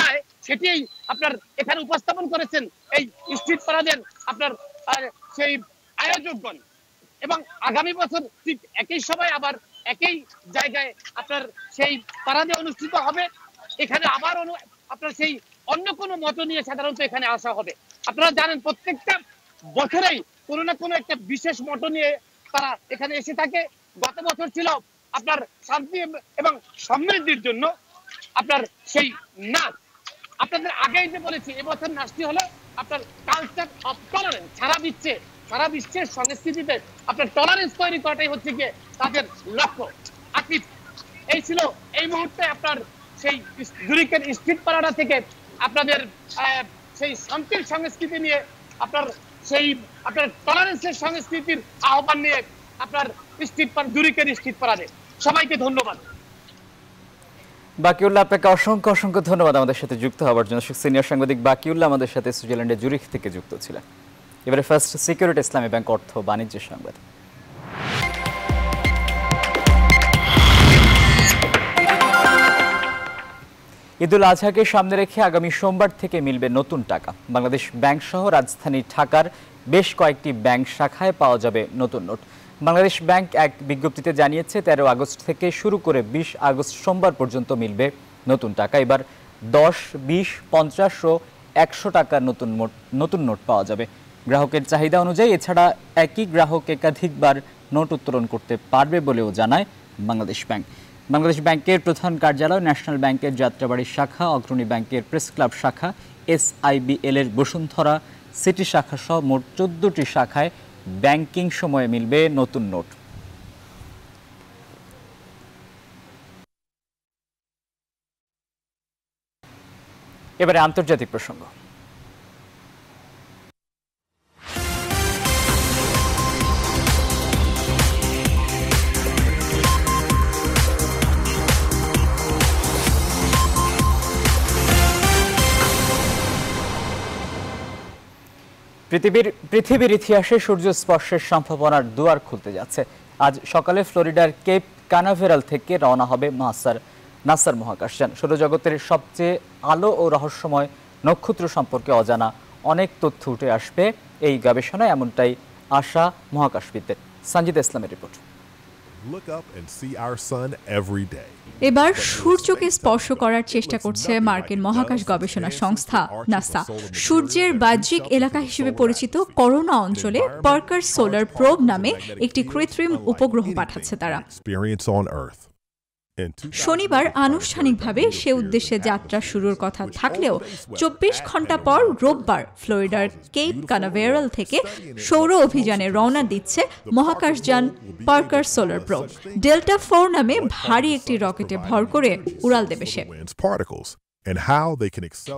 যায় সেটি আপনার এখানে উপস্থাপন করেছেন এই স্ট্রিট পারাদের আপনার সেই আয়োজকগণ এবং আগামী বছর ঠিক একই সময় আবার একই জায়গায় আপনার সেই পারাদে অনুষ্ঠিত হবে এখানে আবার আপনার সেই অন্য কোনো মত নিয়ে সাধারণত এখানে আসা হবে আপনারা জানেন প্রত্যেকটা বছরেই কোনো না কোনো একটা বিশেষ মত নিয়ে তারা এখানে এসে থাকে গত বছর ছিল আপনার শান্তি এবং সমৃদ্ধির জন্য আপনার সেই নাচ আপনাদের আগেই যে বলেছি এবছর নাচটি হলো আপনার কালচার অফ টলারেন্স সারা বিশ্বে সারা বিশ্বের সংস্কৃতিতে আপনার টলারেন্স তৈরি করাটাই হচ্ছে গিয়ে তাদের লক্ষ্য আপনি এই ছিল এই মুহূর্তে আপনার সেই জুরিকের স্ট্রিট পাড়াটা থেকে আপনাদের সেই শান্তির সংস্কৃতি নিয়ে আপনার সেই আপনার টলারেন্সের সংস্কৃতির আহ্বান নিয়ে আপনার স্ট্রিট পান জুরিকের স্ট্রিট পাড়ারে সবাইকে ধন্যবাদ বাকিউল্লাহ আপনাকে অসংখ্য অসংখ্য ধন্যবাদ আমাদের সাথে যুক্ত হওয়ার জন্য সিনিয়র সাংবাদিক বাকিউল্লাহ আমাদের সাথে জুরিখ থেকে যুক্ত ছিলেন এবারে ফার্স্ট সিকিউরিটি ইসলামী ব্যাংক অর্থ সংবাদ ঈদুল আজহাকে সামনে রেখে আগামী সোমবার থেকে মিলবে নতুন টাকা বাংলাদেশ ব্যাংক সহ রাজধানী ঢাকার বেশ কয়েকটি ব্যাংক শাখায় পাওয়া যাবে নতুন নোট বাংলাদেশ ব্যাংক এক বিজ্ঞপ্তিতে জানিয়েছে তেরো আগস্ট থেকে শুরু করে বিশ আগস্ট সোমবার পর্যন্ত মিলবে নতুন টাকা এবার দশ বিশ পঞ্চাশ ও একশো টাকার নতুন নতুন নোট পাওয়া যাবে গ্রাহকের চাহিদা অনুযায়ী এছাড়া একই গ্রাহক একাধিকবার নোট উত্তোলন করতে পারবে বলেও জানায় বাংলাদেশ ব্যাংক বাংলাদেশ ব্যাংকের প্রধান কার্যালয় ন্যাশনাল ব্যাংকের যাত্রাবাড়ি শাখা অগ্রণী ব্যাংকের প্রেস ক্লাব শাখা এসআইবিএল এর বসুন্ধরা সিটি শাখা সহ মোট চোদ্দটি শাখায় ব্যাংকিং সময়ে মিলবে নতুন নোট এবারে আন্তর্জাতিক প্রসঙ্গ পৃথিবীর পৃথিবীর ইতিহাসে সূর্য স্পর্শের সম্ভাবনার দুয়ার খুলতে যাচ্ছে আজ সকালে ফ্লোরিডার কেপ কানাভেরাল থেকে রওনা হবে মাসার নাসার মহাকাশযান সৌরজগতের সবচেয়ে আলো ও রহস্যময় নক্ষত্র সম্পর্কে অজানা অনেক তথ্য উঠে আসবে এই গবেষণায় এমনটাই আশা মহাকাশবিদদের সঞ্জিত ইসলামের report Look up and see our sun every day. এবার সূর্যকে স্পর্শ করার চেষ্টা করছে মার্কিন মহাকাশ গবেষণা সংস্থা নাসা সূর্যের বাহ্যিক এলাকা হিসেবে পরিচিত করোনা অঞ্চলে পার্কার সোলার প্রোব নামে একটি কৃত্রিম উপগ্রহ পাঠাচ্ছে তারা শনিবার আনুষ্ঠানিকভাবে সে উদ্দেশ্যে যাত্রা শুরুর কথা থাকলেও চব্বিশ ঘন্টা পর রোববার ফ্লোরিডার কেপ কানাভেরাল থেকে সৌর অভিযানে রওনা দিচ্ছে মহাকাশযান Parker solar probe Delta four নামে ভারী একটি রকেটে ভর করে উড়াল দেবে সে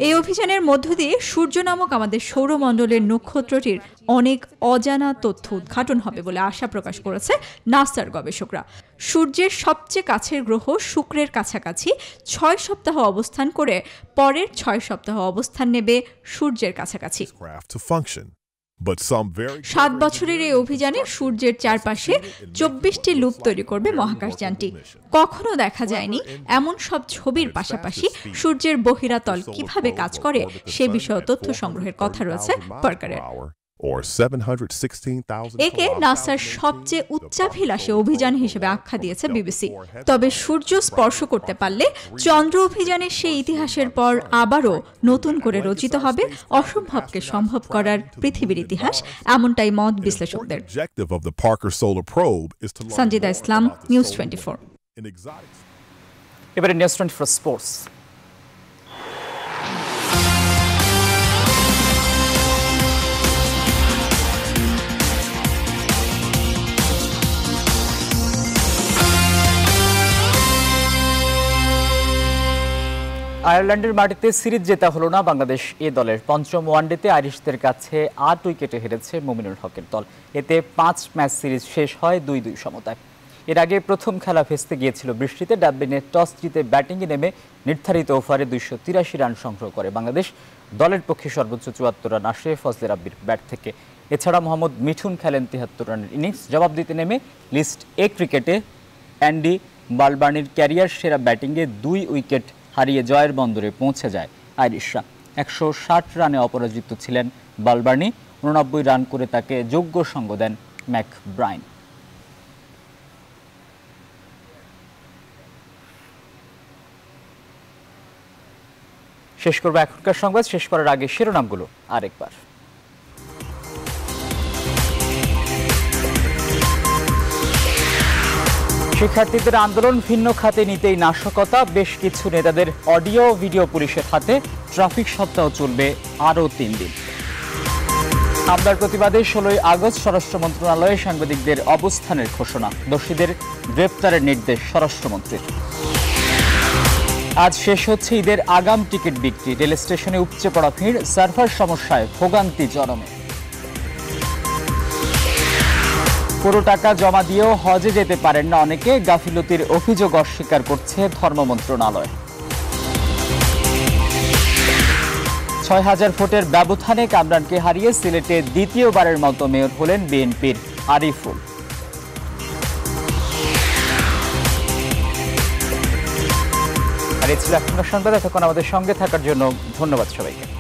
এই অভিযানের মধ্য দিয়ে সূর্য নামক আমাদের সৌরমণ্ডলের নক্ষত্রটির অনেক অজানা তথ্য উদ্ঘাটন হবে বলে আশা প্রকাশ করেছে নাসার গবেষকরা সূর্যের সবচেয়ে কাছের গ্রহ শুক্রের কাছাকাছি ছয় সপ্তাহ অবস্থান করে পরের ছয় সপ্তাহ অবস্থান নেবে সূর্যের কাছাকাছি সাত বছরের এই অভিযানে সূর্যের চারপাশে চব্বিশটি লুপ তৈরি করবে মহাকাশযানটি কখনো দেখা যায়নি এমন সব ছবির পাশাপাশি সূর্যের বহিরাতল কিভাবে কাজ করে সে বিষয়ে তথ্য সংগ্রহের কথা রয়েছে সরকারের একে নাসার সবচেয়ে উচ্চাভিলাষী অভিযান হিসেবে আখ্যা দিয়েছে বিবিসি তবে সূর্য স্পর্শ করতে পারলে চন্দ্র অভিযানের সেই ইতিহাসের পর আবারও নতুন করে রচিত হবে অসম্ভবকে সম্ভব করার পৃথিবীর ইতিহাস এমনটাই মত বিশ্লেষকদের Sanjida Islam news twenty four এবারে নিউজ টোয়েন্টি ফোর স্পোর্টস আয়ারল্যান্ডের মাটিতে সিরিজ জেতা হলো না বাংলাদেশ এ দলের পঞ্চম ওয়ানডেতে আইরিশদের কাছে আট উইকেটে হেরেছে মুমিনুল হকের দল এতে পাঁচ ম্যাচ সিরিজ শেষ হয় দুই দুই সমতায় এর আগে প্রথম খেলা ভেস্তে গিয়েছিল বৃষ্টিতে ডাব্বিনে টস জিতে ব্যাটিংয়ে নেমে নির্ধারিত ওভারে দুইশো তিরাশি রান সংগ্রহ করে বাংলাদেশ দলের পক্ষে সর্বোচ্চ চুয়াত্তর রান আসে ফজলে রাব্বির ব্যাট থেকে এছাড়া মোহাম্মদ মিঠুন খেলেন তিহাত্তর রানের ইনিংস জবাব দিতে নেমে লিস্ট এ ক্রিকেটে অ্যান্ডি বালবার্নির ক্যারিয়ার সেরা ব্যাটিংয়ে দুই উইকেট হারিয়ে জয়ের বন্দরে পৌঁছে যায় আইরিশরা একশো রানে অপরাজিত ছিলেন বালবার্নি উননব্বই রান করে তাকে যোগ্য সঙ্গ দেন ম্যাক ব্রাইন শেষ করবো এখনকার সংবাদ শেষ করার আগে শিরোনামগুলো আরেকবার শিক্ষার্থীদের আন্দোলন ভিন্ন খাতে নিতেই নাশকতা বেশ কিছু নেতাদের অডিও ভিডিও পুলিশের হাতে ট্রাফিক সপ্তাহ চলবে আরও তিন দিন আপনার প্রতিবাদে ষোলোই আগস্ট স্বরাষ্ট্র মন্ত্রণালয়ে সাংবাদিকদের অবস্থানের ঘোষণা দোষীদের গ্রেপ্তারের নির্দেশ স্বরাষ্ট্রমন্ত্রীর আজ শেষ হচ্ছে ঈদের আগাম টিকিট বিক্রি রেল স্টেশনে উপচে পড়া ভিড় সার্ভার সমস্যায় ভোগান্তি জনমে কোনো টাকা জমা দিয়েও হজে যেতে পারেন না অনেকে গাফিলতির অভিযোগ অস্বীকার করছে ধর্ম মন্ত্রণালয় ছয় হাজার ভোটের ব্যবধানে কামরানকে হারিয়ে সিলেটে দ্বিতীয়বারের মতো মেয়র হলেন বিএনপির আরিফুল আর এ ছিল এখনকার সংবাদ এতক্ষণ আমাদের সঙ্গে থাকার জন্য ধন্যবাদ সবাইকে